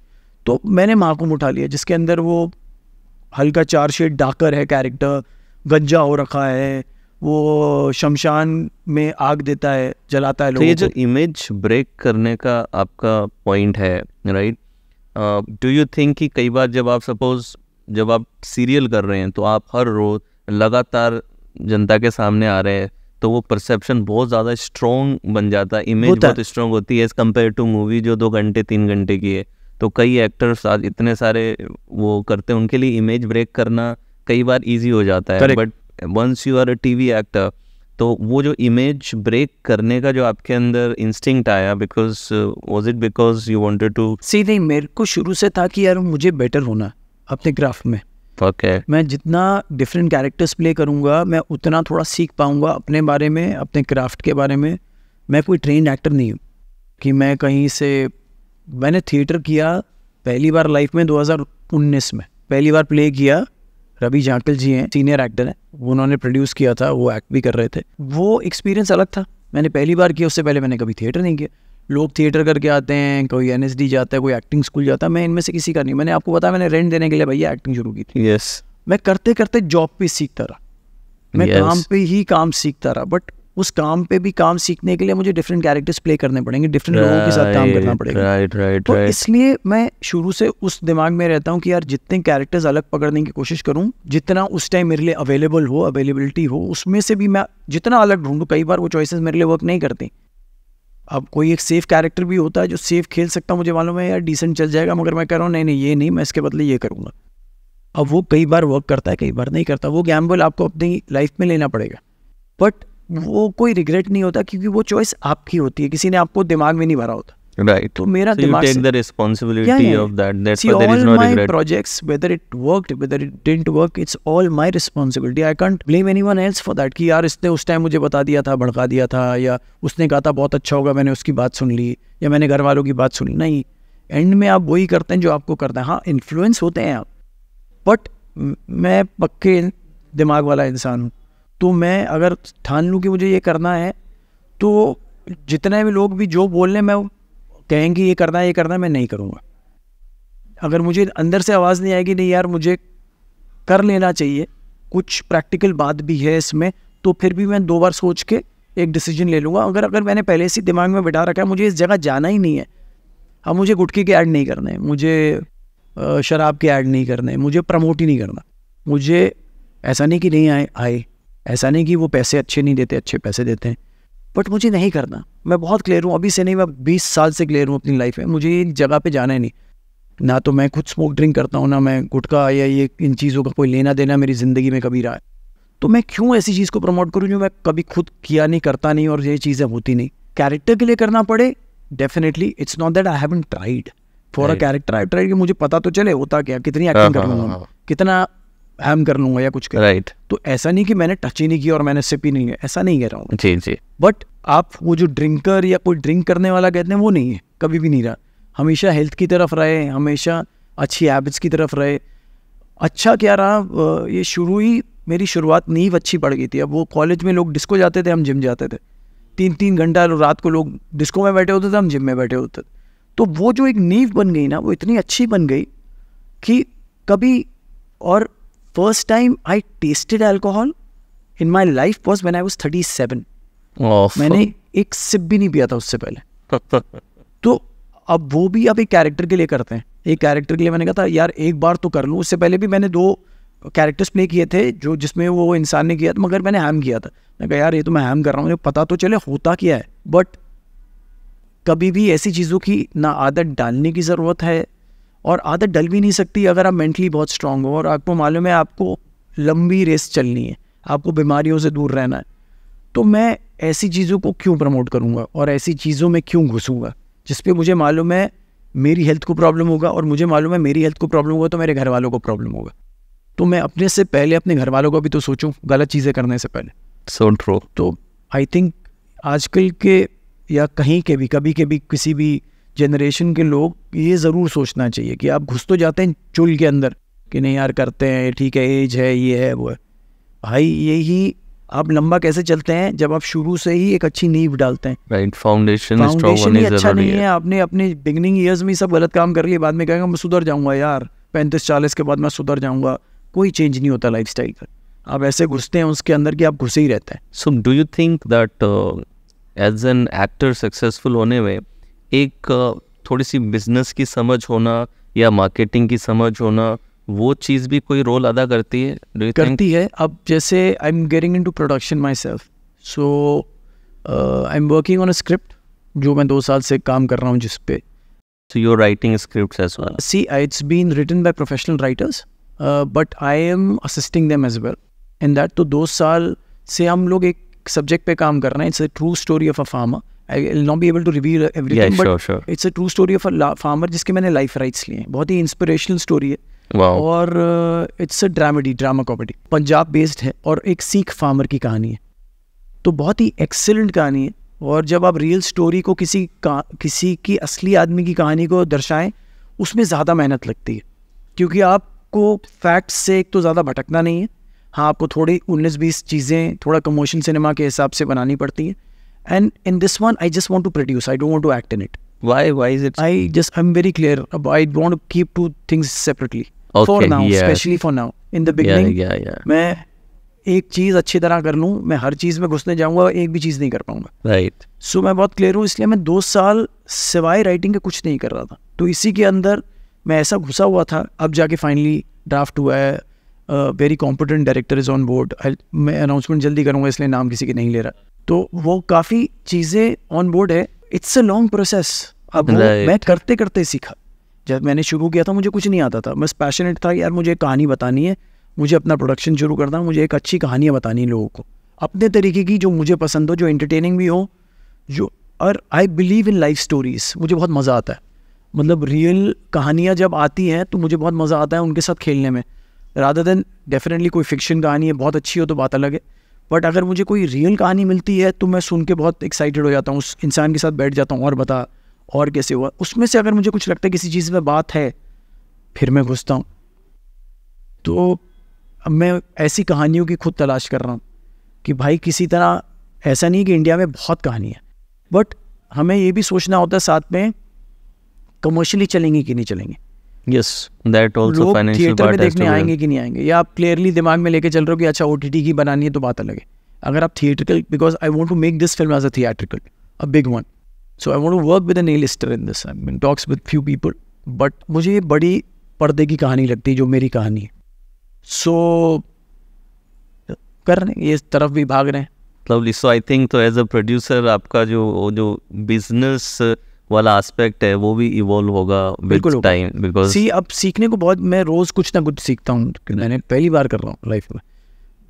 तो मैंने माकूम उठा लिया जिसके अंदर वो हल्का चार शेड डाकर है कैरेक्टर गंजा हो रखा है वो शमशान में आग देता है जलाता है तो ये जो इमेज ब्रेक करने का आपका पॉइंट है राइट डू यू थिंक कि कई बार जब आप सपोज जब आप सीरियल कर रहे हैं तो आप हर रोज लगातार जनता के सामने आ रहे हैं तो वो परसेप्शन बहुत ज़्यादा स्ट्रॉन्ग बन जाता है इमेज बहुत स्ट्रॉन्ग होती है एज कम्पेयर टू मूवी जो दो घंटे तीन घंटे की है तो कई एक्टर्स आज इतने सारे वो करते हैं उनके लिए इमेज ब्रेक करना कई बार इजी हो जाता है but once you are a TV actor तो वो जो इमेज ब्रेक करने का जो आपके अंदर इंस्टिंक्ट आया because was it because you wanted to see नहीं मेरे को शुरू से था कि यार मुझे बेटर होना अपने ग्राफ में ओके okay. मैं जितना डिफरेंट कैरेक्टर्स प्ले करूँगा मैं उतना थोड़ा सीख पाऊँगा अपने बारे में अपने क्राफ्ट के बारे में मैं कोई ट्रेंड एक्टर नहीं हूँ कि मैं कहीं से मैंने थिएटर किया पहली बार लाइफ में 2019 में पहली बार प्ले किया रवि जाटल जी हैं सीनियर एक्टर हैं उन्होंने प्रोड्यूस किया था वो एक्ट भी कर रहे थे वो एक्सपीरियंस अलग था मैंने पहली बार किया उससे पहले मैंने कभी थिएटर नहीं किया लोग थिएटर करके आते हैं कोई एन जाता है कोई एक्टिंग स्कूल जाता है मैं इनमें से किसी का नहीं मैंने आपको बताया मैंने रेंट देने के लिए भैया एक्टिंग शुरू की थी यस yes. मैं करते करते जॉब पे सीखता रहा मैं yes. काम पे ही काम सीखता रहा बट उस काम पे भी काम सीखने के लिए मुझे डिफरेंट कैरेक्टर्स प्ले करने पड़ेंगे डिफरेंट right, लोगों के साथ काम करना पड़ेगा राइट राइट राइट इसलिए मैं शुरू से उस दिमाग में रहता हूँ कि यार जितने कैरेक्टर्स अलग पकड़ने की कोशिश करूँ जितना उस टाइम मेरे लिए अवेलेबल हो अवेलेबिलिटी हो उसमें से भी मैं जितना अलग ढूंढूँ कई बार वो चॉइसेस मेरे लिए वर्क नहीं करती अब कोई एक सेफ कैरेक्टर भी होता है जो सेफ खेल सकता मुझे मालूम है यार डिसेंट चल जाएगा मगर मैं कह रहा हूँ नहीं नहीं ये नहीं मैं इसके बदले ये करूँगा अब वो कई बार वर्क करता है कई बार नहीं करता वो गैम्बल आपको अपनी लाइफ में लेना पड़ेगा बट वो कोई रिग्रेट नहीं होता क्योंकि वो चॉइस आपकी होती है किसी ने आपको दिमाग में नहीं भरा होता Right. So, मेरा so you take the responsibility yeah, yeah. of that. That's See, why there all is no my regret. projects, whether it worked, whether it didn't work, it's all my responsibility. I can't blame anyone else for that. कि यार इसने उस time मुझे बता दिया था भड़का दिया था या उसने कहा था बहुत अच्छा होगा मैंने उसकी बात सुन ली या मैंने घर वालों की बात सुनी नहीं एंड में आप वही करते हैं जो आपको करना है हाँ इन्फ्लुएंस होते हैं आप बट मैं पक्के दिमाग वाला इंसान हूँ तो मैं अगर ठान लूँ कि मुझे ये करना है तो जितने भी लोग भी जो बोल रहे हैं मैं कहें कि ये करना है ये करना है मैं नहीं करूँगा अगर मुझे अंदर से आवाज़ नहीं आएगी नहीं यार मुझे कर लेना चाहिए कुछ प्रैक्टिकल बात भी है इसमें तो फिर भी मैं दो बार सोच के एक डिसीजन ले लूँगा अगर अगर मैंने पहले से दिमाग में बिठा रखा है मुझे इस जगह जाना ही नहीं है अब मुझे गुटके के ऐड नहीं करने मुझे शराब के ऐड नहीं करने मुझे प्रमोट ही नहीं करना मुझे ऐसा नहीं कि नहीं आए आए ऐसा नहीं कि वो पैसे अच्छे नहीं देते अच्छे पैसे देते हैं बट मुझे नहीं करना मैं बहुत क्लियर हूँ अभी से नहीं मैं बीस साल से क्लियर हूँ अपनी लाइफ में मुझे इन जगह पर जाना ही नहीं ना तो मैं खुद स्मोक ड्रिंक करता हूँ ना मैं गुटखा या ये इन चीज़ों का कोई लेना देना मेरी ज़िंदगी में कभी रहा है तो मैं क्यों ऐसी चीज़ को प्रमोट करूँ जो मैं कभी खुद किया नहीं करता नहीं और ये चीज़ें होती नहीं कैरेक्टर के लिए करना पड़े definitely it's not that I haven't tried for a character I tried कि मुझे पता तो चले होता क्या कितनी एक्टिंग कर लूँगा कितना हैम कर लूंगा या कुछ राइट right. तो ऐसा नहीं कि मैंने टच ही नहीं किया और मैंने सिप ही नहीं किया ऐसा नहीं कह रहा हूँ जी जी बट आप वो जो ड्रिंकर या कोई ड्रिंक करने वाला कहते हैं वो नहीं है कभी भी नहीं रहा हमेशा हेल्थ की तरफ रहे हमेशा अच्छी हैबिट्स की तरफ रहे अच्छा क्या रहा ये शुरू ही मेरी शुरुआत नींव अच्छी पड़ गई थी अब वो कॉलेज में लोग डिस्को जाते थे हम जिम जाते थे तीन तीन घंटा रात को लोग डिस्को में बैठे होते थे हम जिम में बैठे होते थे तो वो जो एक नींव बन गई ना वो इतनी अच्छी बन गई कि कभी और first time I tested alcohol in my life was when I was thirty seven मैंने एक सिप भी नहीं पिया था उससे पहले <laughs> तो अब वो भी अब एक कैरेक्टर के लिए करते हैं एक कैरेक्टर के लिए मैंने कहा था यार एक बार तो कर लूँ उससे पहले भी मैंने दो कैरेक्टर्स प्ले किए थे जो जिसमें वो इंसान ने किया था मगर मैंने हैम किया था मैं कहा यार ये तो मैं हैम कर रहा हूँ मुझे पता तो चले होता क्या है बट कभी भी ऐसी चीज़ों की ना आदत डालने की ज़रूरत है और आदत डल भी नहीं सकती अगर आप मेंटली बहुत स्ट्रांग हो और आपको मालूम है आपको लंबी रेस चलनी है आपको बीमारियों से दूर रहना है तो मैं ऐसी चीज़ों को क्यों प्रमोट करूँगा और ऐसी चीज़ों में क्यों घुसूँगा जिस पर मुझे मालूम है मेरी हेल्थ को प्रॉब्लम होगा और मुझे मालूम है मेरी हेल्थ को प्रॉब्लम होगा तो मेरे घर वालों को प्रॉब्लम होगा तो मैं अपने से पहले अपने घर वालों को भी तो सोचूं गलत चीज़ें करने से पहले सो ट्रो तो आई थिंक आजकल के या कहीं के भी कभी के भी किसी भी जनरेशन के लोग ये ज़रूर सोचना चाहिए कि आप घुस तो जाते हैं चुल के अंदर कि नहीं यार करते हैं ठीक है एज है ये है वो है भाई यही आप लंबा कैसे चलते हैं जब आप शुरू से ही एक अच्छी नींव डालते हैं राइट फाउंडेशन फाउंडेशन ही अच्छा नहीं है, है। आपने अपने बिगनिंग ईयर्स में सब गलत काम कर लिए बाद में कहेंगे मैं सुधर जाऊंगा यार पैंतीस चालीस के बाद मैं सुधर जाऊंगा कोई चेंज नहीं होता लाइफ स्टाइल का आप ऐसे घुसते हैं उसके अंदर कि आप घुसे ही रहते हैं so do you think that as an actor successful होने में एक थोड़ी सी बिजनेस की समझ होना या मार्केटिंग की समझ होना वो चीज़ भी कोई रोल अदा करती है करती है अब जैसे I am getting into production myself so I am working on a script जो मैं दो साल से काम कर रहा हूँ जिस पे So you're writing scripts as well. See, it's been written by professional writers, uh, but I am assisting them as तो दो साल से हम लोग एक सब्जेक्ट पे काम कर रहे हैं it's a true story of a farmer I not be able to review but it's a true story of a farmer जिसके मैंने लाइफ राइट्स लिए हैं बहुत ही इंस्पिरेशनल स्टोरी है Wow. और it's a dramedy drama comedy Punjab based है और एक सिख फार्मर की कहानी है तो बहुत ही एक्सेलेंट कहानी है और जब आप रियल स्टोरी को किसी का किसी की असली आदमी की कहानी को दर्शाएं उसमें ज़्यादा मेहनत लगती है क्योंकि आपको फैक्ट्स से एक तो ज़्यादा भटकना नहीं है हाँ आपको थोड़ी उन्नीस बीस चीज़ें थोड़ा कमोशन सिनेमा के हिसाब से बनानी पड़ती हैं And in this one, I just want to produce. I don't want to act in it. Why? Why is it? I just I'm very clear. I want to keep two things separately. Okay, for now, yeah. especially for now. In the beginning, yeah, yeah, yeah. मैं एक चीज अच्छी तरह कर लूँ मैं हर चीज में घुसने जाऊंगा एक भी चीज नहीं कर पाऊंगा राइट right. सो so, मैं बहुत क्लियर हूँ इसलिए मैं दो साल सिवाय राइटिंग के कुछ नहीं कर रहा था तो इसी के अंदर मैं ऐसा घुसा हुआ था अब जाके फाइनली ड्राफ्ट हुआ है very competent director is on board मैं अनाउंसमेंट जल्दी करूँगा इसलिए नाम किसी के नहीं ले रहा तो वो काफ़ी चीज़ें ऑन बोर्ड है इट्स अ लॉन्ग प्रोसेस अब मैं करते करते सीखा जब मैंने शुरू किया था मुझे कुछ नहीं आता था बस पैशनेट था यार मुझे कहानी बतानी है मुझे अपना प्रोडक्शन शुरू करना मुझे एक अच्छी कहानियाँ बतानी है लोगों को अपने तरीके की जो मुझे पसंद हो जो इंटरटेनिंग भी हो जो और I believe in life stories मुझे बहुत मज़ा आता है मतलब रियल कहानियाँ जब आती हैं तो मुझे बहुत मज़ा आता है उनके साथ खेलने में राधा देन डेफिनेटली कोई फिक्शन कहानी है बहुत अच्छी हो तो बात अलग है बट अगर मुझे कोई रियल कहानी मिलती है तो मैं सुन के बहुत एक्साइटेड हो जाता हूँ उस इंसान के साथ बैठ जाता हूँ और बता और कैसे हुआ उसमें से अगर मुझे कुछ लगता है किसी चीज़ में बात है फिर मैं घुसता हूँ तो अब मैं ऐसी कहानियों की खुद तलाश कर रहा हूँ कि भाई किसी तरह ऐसा नहीं कि इंडिया में बहुत कहानी है बट हमें ये भी सोचना होता है साथ में कमर्शली चलेंगे कि नहीं चलेंगे yes that also financial part में देखने आएंगे कि नहीं आएंगे या आप क्लियरली दिमाग में लेके चल रहे हो कि अच्छा ओटीटी की बनानी है तो बात अलग है अगर आप theatrical because I want to make this film as a theatrical a big one so I want to work with an Alistair in this I mean talks with few people but मुझे ये बड़ी पर्दे की कहानी लगती है जो मेरी कहानी है सो so, कर रहे हैं ये तरफ भी भाग रहे हैं लवली सो आई थिंक तो एज अ प्रोड्यूसर आपका जो जो बिजनेस business... वाला एस्पेक्ट है वो भी इवॉल्व होगा बिल्कुल टाइम बिकॉज सी अब सीखने को बहुत मैं रोज़ कुछ ना कुछ सीखता हूँ मैंने पहली बार कर रहा हूँ लाइफ में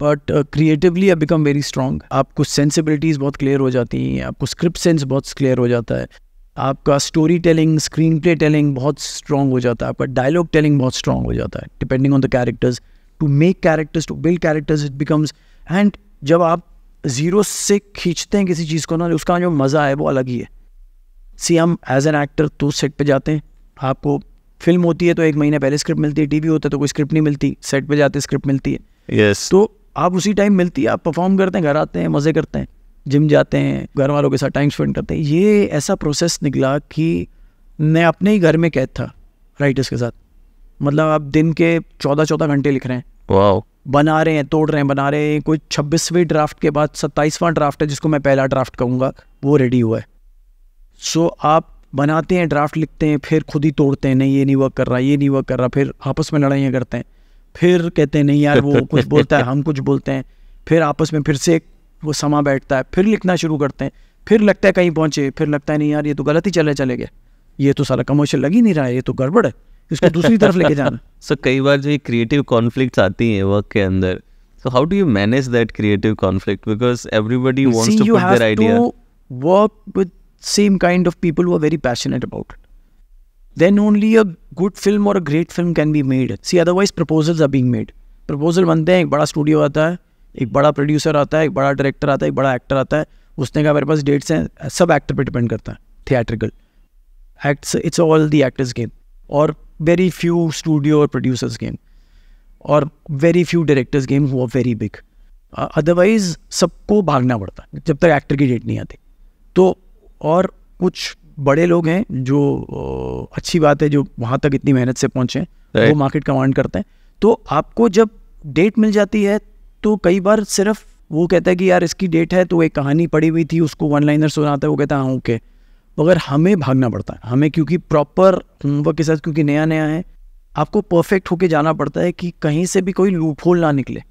but creatively I become very strong आपको सेंसिबिलिटीज़ बहुत क्लियर हो जाती हैं आपको स्क्रिप्ट सेंस बहुत क्लियर हो जाता है आपका story telling screenplay telling बहुत स्ट्रॉन्ग हो जाता है आपका डायलॉग टेलिंग बहुत स्ट्रॉन्ग हो जाता है depending on the characters to make characters to build characters it becomes and जब आप ज़ीरो से खींचते हैं किसी चीज़ को ना उसका जो मज़ा है वो अलग ही है सी हम एज एन एक्टर तो सेट पे जाते हैं आपको फिल्म होती है तो एक महीने पहले स्क्रिप्ट मिलती है टीवी होता है तो कोई स्क्रिप्ट नहीं मिलती सेट पे जाते स्क्रिप्ट मिलती है यस yes. तो आप उसी टाइम मिलती है आप परफॉर्म करते हैं घर आते हैं मज़े करते हैं जिम जाते हैं घर वालों के साथ टाइम स्पेंड करते हैं ये ऐसा प्रोसेस निकला कि मैं अपने ही घर में कैद था राइटर्स के साथ मतलब आप दिन के चौदह चौदह घंटे लिख रहे हैं वाह बना रहे हैं तोड़ रहे हैं बना रहे हैं कोई छब्बीसवें ड्राफ्ट के बाद सत्ताईसवां ड्राफ्ट है जिसको मैं पहला ड्राफ्ट कहूँगा वो रेडी हुआ है सो आप बनाते हैं ड्राफ्ट लिखते हैं फिर खुद ही तोड़ते हैं नहीं ये नहीं वर्क कर रहा ये नहीं वर्क कर रहा फिर आपस में लड़ाइयाँ करते हैं फिर कहते हैं नहीं यार वो कुछ <laughs> बोलता है हम कुछ बोलते हैं फिर आपस में फिर से वो समा बैठता है फिर लिखना शुरू करते हैं फिर लगता है कहीं पहुँचे फिर लगता है नहीं यार ये तो गलत ही चले चले गए ये तो सारा कमर्शियल लग ही नहीं रहा है ये तो गड़बड़ है इसको दूसरी तरफ लेके जाना सो <laughs> so, कई बार जो ये क्रिएटिव कॉन्फ्लिक्ट आती हैं वर्क के अंदर so how do you manage that creative conflict because everybody wants to put their idea work with same kind of people who are very passionate about it. Then only a good film or a great film can be made. See, otherwise proposals are being made. Proposal बनते हैं एक बड़ा studio आता है एक बड़ा producer आता है एक बड़ा डायरेक्टर आता है एक बड़ा एक्टर आता है उसने कहा मेरे पास डेट्स हैं सब एक्टर पे डिपेंड करता है theatrical acts it's all the actors game और वेरी फ्यू स्टूडियो और प्रोड्यूसर्स गेम और वेरी फ्यू डायरेक्टर्स गेम हुआ वेरी बिग अदरवाइज सबको भागना पड़ता है जब तक एक्टर की डेट नहीं आती तो और कुछ बड़े लोग हैं जो अच्छी बात है जो वहाँ तक इतनी मेहनत से पहुँचे वो मार्केट कमांड करते हैं तो आपको जब डेट मिल जाती है तो कई बार सिर्फ वो कहता है कि यार इसकी डेट है तो एक कहानी पड़ी हुई थी उसको वन लाइनर सुनाता है वो कहता है हाँ ओके मगर हमें भागना पड़ता है हमें क्योंकि प्रॉपर होमवर्क के साथ क्योंकि नया नया है आपको परफेक्ट होके जाना पड़ता है कि कहीं से भी कोई लूप होल ना निकले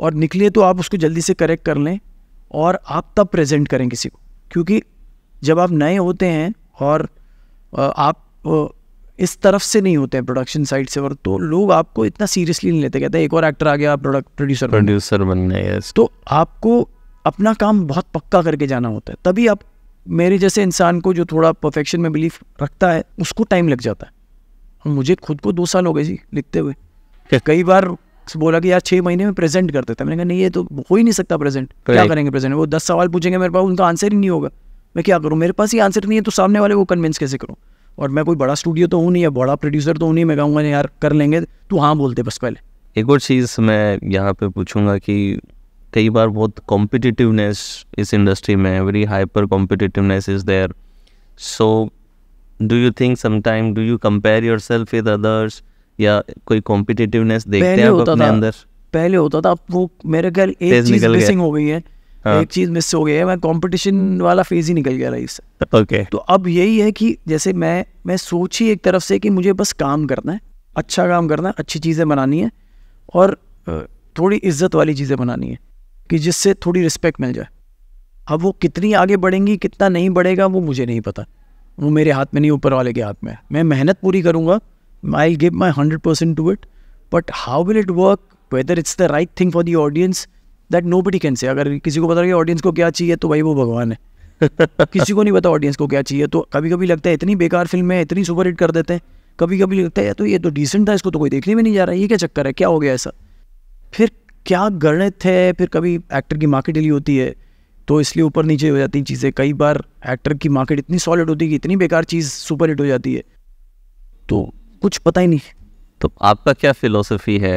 और निकले तो आप उसको जल्दी से करेक्ट कर लें और आप तब प्रेजेंट करें किसी को क्योंकि जब आप नए होते हैं और आप इस तरफ से नहीं होते हैं प्रोडक्शन साइड से और तो लोग आपको इतना सीरियसली नहीं लेते कहते एक और एक्टर आ गया प्रोडक्ट प्रोड्यूसर प्रोड्यूसर बनने तो आपको अपना काम बहुत पक्का करके जाना होता है तभी आप मेरे जैसे इंसान को जो थोड़ा परफेक्शन में बिलीफ रखता है उसको टाइम लग जाता है और मुझे खुद को दो साल हो गए जी लिखते हुए कई बार बोला कि यार छः महीने में प्रेजेंट कर देता मैंने कहा नहीं ये तो हो ही नहीं सकता प्रेजेंट क्या करेंगे प्रेजेंट वो दस सवाल पूछेंगे मेरे पास उनका आंसर ही नहीं होगा मैं क्या करूँ मेरे पास ही आंसर नहीं है तो सामने वाले को कन्विंस कैसे करूँ और मैं कोई बड़ा स्टूडियो तो हूँ नहीं या बड़ा प्रोड्यूसर तो हूँ नहीं मैं कहूँगा यार कर लेंगे तो हाँ बोलते बस पहले एक और चीज़ मैं यहाँ पे पूछूंगा कि कई बार बहुत कॉम्पिटिटिवनेस इस इंडस्ट्री में very hyper competitiveness is there so do you think sometime do you compare yourself with others या कोई कॉम्पिटिटिवनेस देखते हैं अपने अंदर पहले होता था अब वो मेरे ख्याल एक चीज़ मिसिंग हो गई है हाँ. एक चीज मिस हो गई है मैं कंपटीशन वाला फेज ही निकल गया रही ओके तो अब यही है कि जैसे मैं मैं सोच ही एक तरफ से कि मुझे बस काम करना है अच्छा काम करना है अच्छी चीज़ें बनानी है और थोड़ी इज्जत वाली चीज़ें बनानी है कि जिससे थोड़ी रिस्पेक्ट मिल जाए अब वो कितनी आगे बढ़ेंगी कितना नहीं बढ़ेगा वो मुझे नहीं पता वो मेरे हाथ में नहीं ऊपर वाले के हाथ में है मैं मेहनत पूरी करूंगा I give my hundred percent to it but how will it work whether it's the right thing for the audience that nobody can say अगर किसी को पता लगे ऑडियंस को क्या चाहिए तो भाई वो भगवान है <laughs> किसी को नहीं पता ऑडियंस को क्या चाहिए तो कभी कभी लगता है इतनी बेकार फिल्म है इतनी सुपर हिट कर देते हैं कभी कभी लगता है तो ये तो डिसेंट था इसको तो कोई देखने में नहीं जा रहा है ये क्या चक्कर है क्या हो गया ऐसा फिर क्या गणित है फिर कभी एक्टर की मार्केट ढीली होती है तो इसलिए ऊपर नीचे हो जाती हैं चीज़ें कई बार एक्टर की मार्केट इतनी सॉलिड होती है कि इतनी बेकार चीज़ सुपर हिट हो जाती है तो कुछ पता ही नहीं तो आपका क्या फिलोसफी है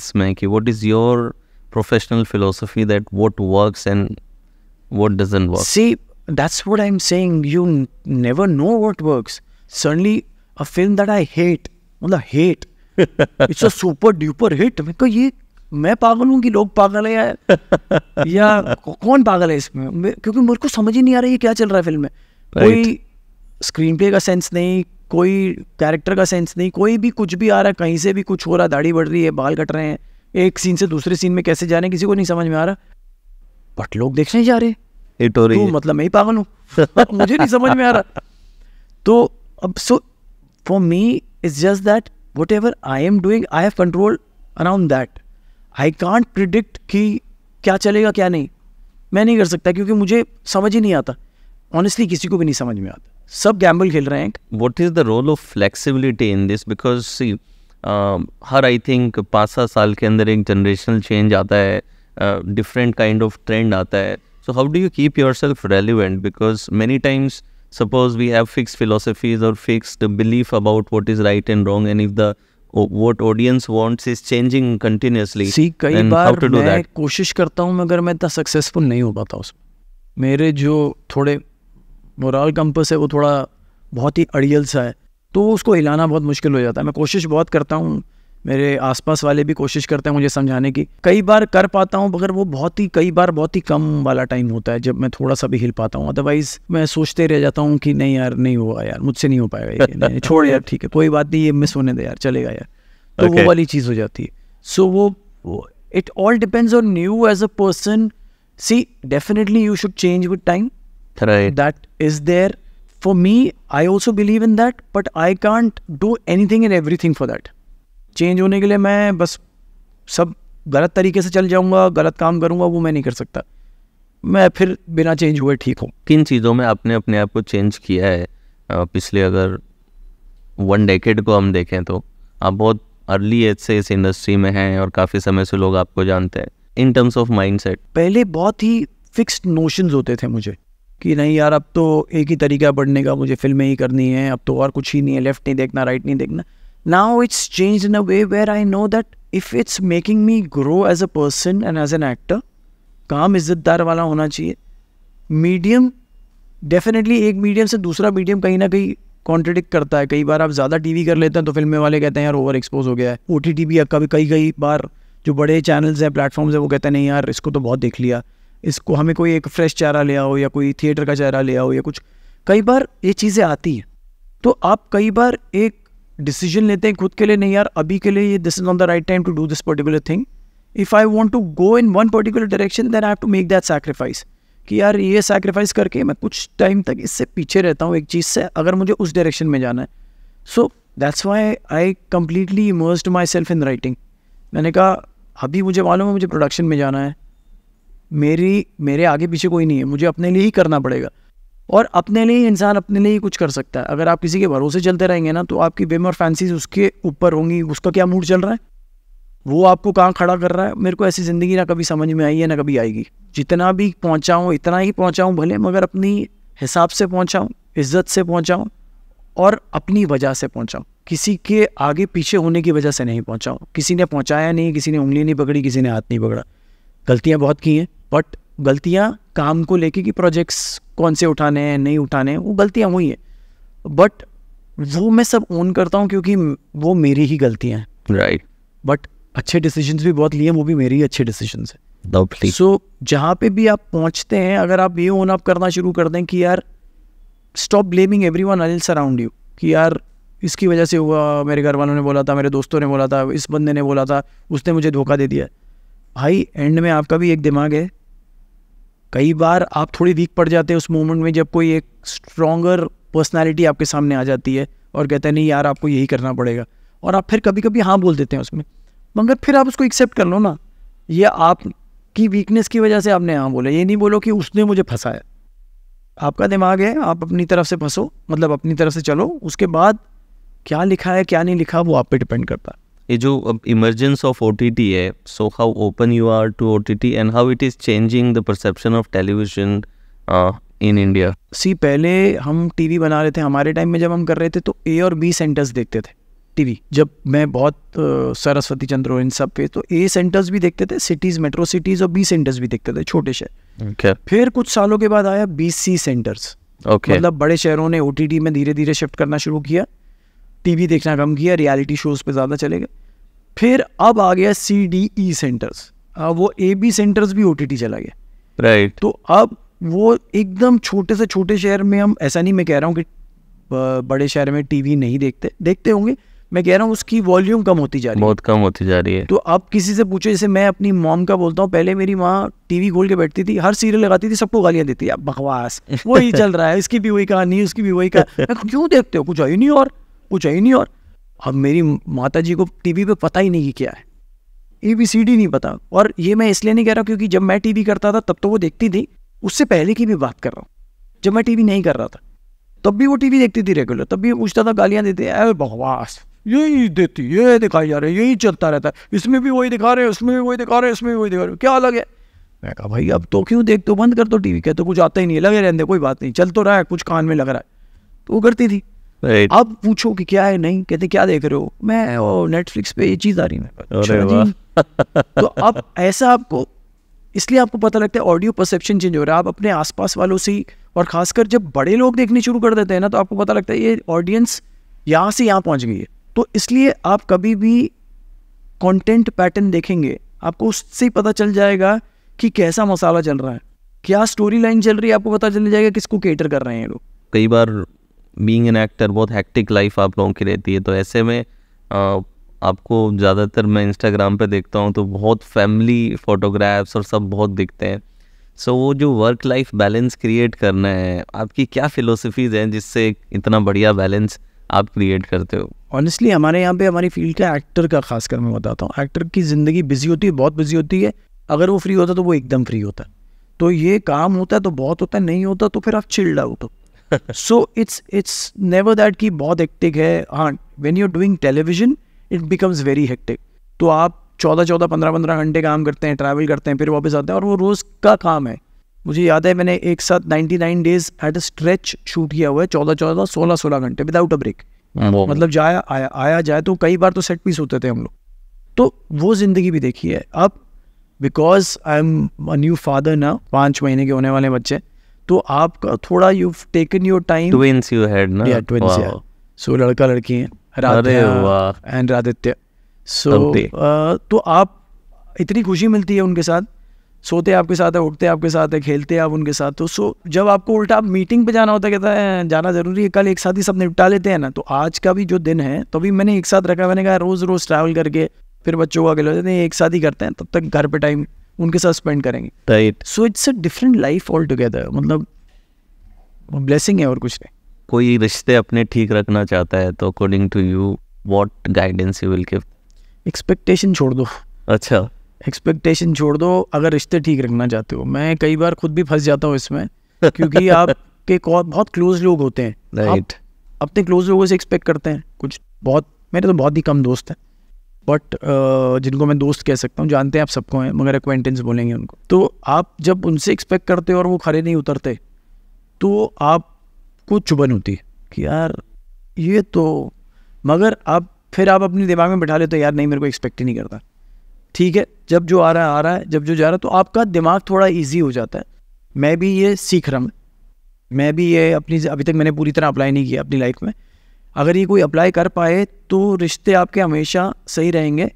इसमें कि what is your professional philosophy that what works and what doesn't work. See, that's what I'm saying. You never know what works. Suddenly, a film that I hate, well, मतलब hate, it's a super duper hit. मैं कहा ये मैं पागल हूँ कि लोग पागल है यार या कौन पागल है इसमें क्योंकि मुझको समझ ही नहीं आ रहा है क्या चल रहा है फिल्म में right. कोई स्क्रीन प्ले का सेंस नहीं कोई कैरेक्टर का सेंस नहीं कोई भी कुछ भी आ रहा है कहीं से भी कुछ हो रहा है दाढ़ी बढ़ रही है बाल कट रहे हैं एक सीन से दूसरे सीन में कैसे जा रहे हैं किसी को नहीं समझ में आ रहा बट लोग देखने जा रहे तो हिट तो हो मतलब मैं ही पागल हूँ मुझे नहीं समझ में आ रहा तो अब so for me is just that whatever I am doing I have control around that I can't predict कि क्या चलेगा क्या नहीं मैं नहीं कर सकता क्योंकि मुझे समझ ही नहीं आता ऑनेस्टली किसी को भी नहीं समझ में आता सब गैम्बल खेल रहे हैं what is the role of flexibility in this because see Um, हर आई थिंक पाँच सात साल के अंदर एक जनरेशनल चेंज आता है डिफरेंट काइंड ऑफ ट्रेंड आता है so how do you keep yourself relevant because many times suppose we have fix philosophies और fixed belief about what is right and wrong and if the what audience wants is changing continuously कई बार मैं that. कोशिश करता हूँ मगर मैं इतना सक्सेसफुल नहीं हो पाता उसमें मेरे जो थोड़े मोरल कंपस है वो थोड़ा बहुत ही अड़ियल सा है तो उसको हिलाना बहुत मुश्किल हो जाता है मैं कोशिश बहुत करता हूँ मेरे आसपास वाले भी कोशिश करते हैं मुझे समझाने की कई बार कर पाता हूँ मगर वो बहुत ही कई बार बहुत ही कम वाला टाइम होता है जब मैं थोड़ा सा भी हिल पाता हूँ अदरवाइज मैं सोचते रह जाता हूँ कि नहीं यार नहीं होगा यार मुझसे नहीं हो पाएगा ये नहीं छोड़ यार ठीक है कोई बात नहीं ये मिस होने दे यार चलेगा यार तो okay. वो वाली चीज़ हो जाती है सो so, वो it all depends on you as a person see definitely you should change with time that is there I also believe in that but I can't do anything in everything for that change होने के लिए मैं बस सब गलत तरीके से चल जाऊंगा गलत काम करूंगा वो मैं नहीं कर सकता मैं फिर बिना चेंज हुए ठीक हूँ किन चीज़ों में आपने अपने आप को चेंज किया है पिछले अगर वन डेकेड को हम देखें तो आप बहुत अर्ली एज से इस इंडस्ट्री में हैं और काफ़ी समय से लोग आपको जानते हैं इन टर्म्स ऑफ सेट पहले बहुत ही फिक्स्ड नोशंस होते थे मुझे कि नहीं यार अब तो एक ही तरीका पढ़ने का मुझे फिल्में ही करनी है अब तो और कुछ ही नहीं है लेफ्ट नहीं देखना राइट नहीं देखना now it's change in a way where I know that if it's making me grow as a person and as an actor काम इज़्ज़तदार वाला होना चाहिए मीडियम डेफिनेटली एक मीडियम से दूसरा मीडियम कहीं ना कहीं कॉन्ट्रडिक्ट करता है कई बार आप ज़्यादा टीवी कर लेते हैं तो फिल्में वाले कहते हैं यार ओवर एक्सपोज हो गया है ओ टी टी भी कभी कई कई बार जो बड़े चैनल्स हैं प्लेटफॉर्म्स हैं वो कहते हैं नहीं यार इसको तो बहुत देख लिया इसको हमें कोई एक फ्रेश चेहरा ले आओ या कोई थिएटर का चेहरा ले आओ या कुछ कई बार ये चीज़ें आती हैं तो आप कई बार एक डिसीजन लेते हैं खुद के लिए नहीं यार अभी के लिए ये this is not the right time to do this particular thing if I want to go in one particular direction then I have to make that sacrifice कि यार ये सैक्रीफाइस करके मैं कुछ टाइम तक इससे पीछे रहता हूँ एक चीज़ से अगर मुझे उस डायरेक्शन में जाना है so that's why I completely immersed myself in writing मैंने कहा अभी मुझे मालूम है मुझे प्रोडक्शन में जाना है मेरी मेरे आगे पीछे कोई नहीं है मुझे अपने लिए ही करना पड़ेगा और अपने लिए ही इंसान अपने लिए ही कुछ कर सकता है अगर आप किसी के भरोसे चलते रहेंगे ना तो आपकी बेम और फैंसीज उसके ऊपर होंगी उसका क्या मूड चल रहा है वो आपको कहाँ खड़ा कर रहा है मेरे को ऐसी ज़िंदगी ना कभी समझ में आई है ना कभी आएगी जितना भी पहुँचाऊँ इतना ही पहुँचाऊँ भले मगर अपनी हिसाब से पहुँचाऊँ इज्जत से पहुँचाऊँ और अपनी वजह से पहुँचाऊँ किसी के आगे पीछे होने की वजह से नहीं पहुँचाऊँ किसी ने पहुँचाया नहीं किसी ने उंगली नहीं पकड़ी किसी ने हाथ नहीं पकड़ा गलतियाँ बहुत की हैं बट गलतियाँ काम को लेके कि प्रोजेक्ट्स कौन से उठाने हैं नहीं उठाने हैं वो गलतियाँ हुई हैं बट वो मैं सब ओन करता हूँ क्योंकि वो मेरी ही गलतियाँ हैं राइट बट अच्छे डिसीजंस भी बहुत लिए वो भी मेरे ही अच्छे डिसीजंस हैं सो so, जहाँ पे भी आप पहुँचते हैं अगर आप ये ओन अप करना शुरू कर दें कि यार stop blaming everyone else around you कि यार इसकी वजह से हुआ मेरे घर वालों ने बोला था मेरे दोस्तों ने बोला था इस बंदे ने बोला था उसने मुझे धोखा दे दिया भाई एंड में आपका भी एक दिमाग है कई बार आप थोड़ी वीक पड़ जाते हैं उस मोमेंट में जब कोई एक स्ट्रॉगर पर्सनैलिटी आपके सामने आ जाती है और कहते हैं नहीं यार आपको यही करना पड़ेगा और आप फिर कभी कभी हाँ बोल देते हैं उसमें मगर फिर आप उसको एक्सेप्ट कर लो ना ये आपकी वीकनेस की वजह से आपने हाँ बोला ये नहीं बोलो कि उसने मुझे फंसाया आपका दिमाग है आप अपनी तरफ से फंसो मतलब अपनी तरफ से चलो उसके बाद क्या लिखा है क्या नहीं लिखा वो आप पे डिपेंड करता है ये जो अब इमर्जेंस ऑफ ओ है so how open you are to O and how it is changing the perception of television in India see पहले हम टीवी बना रहे थे हमारे टाइम में जब हम कर रहे थे तो ए और बी सेंटर्स देखते थे टीवी जब मैं बहुत सरस्वती चंद्र इन सब पे तो ए सेंटर्स भी देखते थे सिटीज़ मेट्रो सिटीज़ और बी सेंटर्स भी देखते थे छोटे शहर okay. फिर कुछ सालों के बाद आया बी सी सेंटर्स okay. मतलब बड़े शहरों ने ओ में धीरे धीरे शिफ्ट करना शुरू किया टीवी देखना कम किया रियलिटी शोज़ पे ज़्यादा चले गए फिर अब आ गया सी डी ई सेंटर्स वो ए बी सेंटर्स भी ओ टी टी चला गया राइट right. तो अब वो एकदम छोटे से छोटे शहर में हम ऐसा नहीं मैं कह रहा हूँ कि बड़े शहर में टीवी नहीं देखते देखते होंगे मैं कह रहा हूँ उसकी वॉल्यूम कम होती जा रही है बहुत कम होती जा रही है तो अब किसी से पूछो जैसे मैं अपनी मॉम का बोलता हूँ पहले मेरी माँ टीवी खोल के बैठती थी हर सीरियल लगाती थी सबको गालियाँ देती है बकवास वही <laughs> चल रहा है इसकी भी वही कहानी उसकी भी वही कहानी क्यों देखते हो कुछ आई नहीं और कुछ है ही नहीं और अब मेरी माता जी को टीवी पे पता ही नहीं क्या है ए बी सी डी नहीं पता और ये मैं इसलिए नहीं कह रहा क्योंकि जब मैं टीवी करता था तब तो वो देखती थी उससे पहले की भी बात कर रहा हूँ जब मैं टीवी नहीं कर रहा था तब भी वो टीवी देखती थी रेगुलर तब भी पूछता था गालियाँ देती है अरे बहवास यही देती ये दिखाई जा रही है यही चलता रहता है इसमें भी वही दिखा रहे हैं उसमें भी वही दिखा रहे हैं इसमें भी वही दिखा रहे हैं क्या अलग है मैं कहा भाई अब तो क्यों देख तो बंद कर दो टीवी कहते तो कुछ आता ही नहीं लगे रहने कोई बात नहीं चल तो रहा है कुछ कान में लग रहा है तो वो करती थी right. अब पूछो कि क्या है नहीं कहते क्या देख रहे हो मैं नेटफ्लिक्स पे ये चीज आ रही है तो अब ऐसा आपको इसलिए आपको पता लगता है ऑडियो परसेप्शन चेंज हो रहा है आप अपने आसपास वालों से और खासकर जब बड़े लोग देखने शुरू कर देते हैं ना तो आपको पता लगता है ये ऑडियंस यहाँ से यहाँ पहुँच गई है तो इसलिए आप कभी भी कंटेंट पैटर्न देखेंगे आपको उससे ही पता चल जाएगा कि कैसा मसाला चल रहा है क्या स्टोरी लाइन चल रही है आपको पता चल जाएगा किसको केटर कर रहे हैं लोग कई बार बीइंग एन एक्टर बहुत हैक्टिक लाइफ आप लोगों की रहती है तो ऐसे में आ, आपको ज़्यादातर मैं इंस्टाग्राम पे देखता हूँ तो बहुत फैमिली फ़ोटोग्राफ्स और सब बहुत दिखते हैं सो so, वो जो वर्क लाइफ बैलेंस क्रिएट करना है आपकी क्या फ़िलोसफीज़ हैं जिससे इतना बढ़िया बैलेंस आप क्रिएट करते हो ऑनेस्टली हमारे यहाँ पे हमारी फील्ड का एक्टर का खासकर मैं बताता हूँ एक्टर की ज़िंदगी बिजी होती है बहुत बिजी होती है अगर वो फ्री होता तो वो एकदम फ्री होता है तो ये काम होता है तो बहुत होता है नहीं होता तो फिर आप चिल्ड आउट हो so it's it's never that कि बहुत hectic है हाँ when you are doing television it becomes very hectic तो आप चौदह चौदह पंद्रह पंद्रह घंटे काम करते हैं ट्रैवल करते हैं फिर वापस आते हैं और वो रोज़ का काम है मुझे याद है मैंने एक साथ nine days at a stretch shoot किया हुआ है चौदह चौदह सोलह सोलह घंटे विदाउट अ ब्रेक मतलब जाए आया आया जाए तो कई बार तो सेट पीस होते थे हम लोग तो वो ज़िंदगी भी देखी है अब because I am a new father ना पाँच महीने के होने वाले बच्चे तो आप थोड़ा you taken your time twins you had ना या ट्विंस या सो लड़का लड़की हैं राधे एंड आदित्य सो तो आप इतनी खुशी मिलती है उनके साथ सोते आपके साथ है उठते आपके साथ है खेलते आप उनके साथ तो सो जब आपको उल्टा आप मीटिंग पे जाना होता कहता है जाना जरूरी है कल एक साथ ही सब निपटा लेते हैं ना तो आज का भी जो दिन है तो अभी मैंने एक साथ रखा मैंने कहा रोज़ रोज़ ट्रैवल करके फिर बच्चों को अकेले एक साथ ही करते हैं तब तक घर पे टाइम उनके साथ स्पेंड करेंगे right so it's a different life altogether मतलब ब्लेसिंग है और कुछ नहीं कोई रिश्ते अपने ठीक रखना चाहता है तो according to you what guidance you will give expectation छोड़ दो अच्छा एक्सपेक्टेशन छोड़ दो अगर रिश्ते ठीक रखना चाहते हो मैं कई बार खुद भी फंस जाता हूँ इसमें क्योंकि <laughs> आपके बहुत क्लोज लोग होते हैं राइट right. अपने क्लोज लोगों से एक्सपेक्ट करते हैं कुछ बहुत मेरे तो बहुत ही कम दोस्त हैं बट uh, जिनको मैं दोस्त कह सकता हूँ जानते हैं आप सबको हैं मगर एक्वेंटेंस बोलेंगे उनको तो आप जब उनसे एक्सपेक्ट करते हो और वो खड़े नहीं उतरते तो आपको चुभन होती है कि यार ये तो मगर आप फिर आप अपने दिमाग में बिठा लेते यार नहीं मेरे को एक्सपेक्ट ही नहीं करता ठीक है जब जो आ रहा है आ रहा है जब जो जा रहा है तो आपका दिमाग थोड़ा ईजी हो जाता है मैं भी ये सीख रहा हूँ मैं भी ये अपनी अभी तक मैंने पूरी तरह अप्लाई नहीं किया अपनी लाइफ में अगर ये कोई अप्लाई कर पाए तो रिश्ते आपके हमेशा सही रहेंगे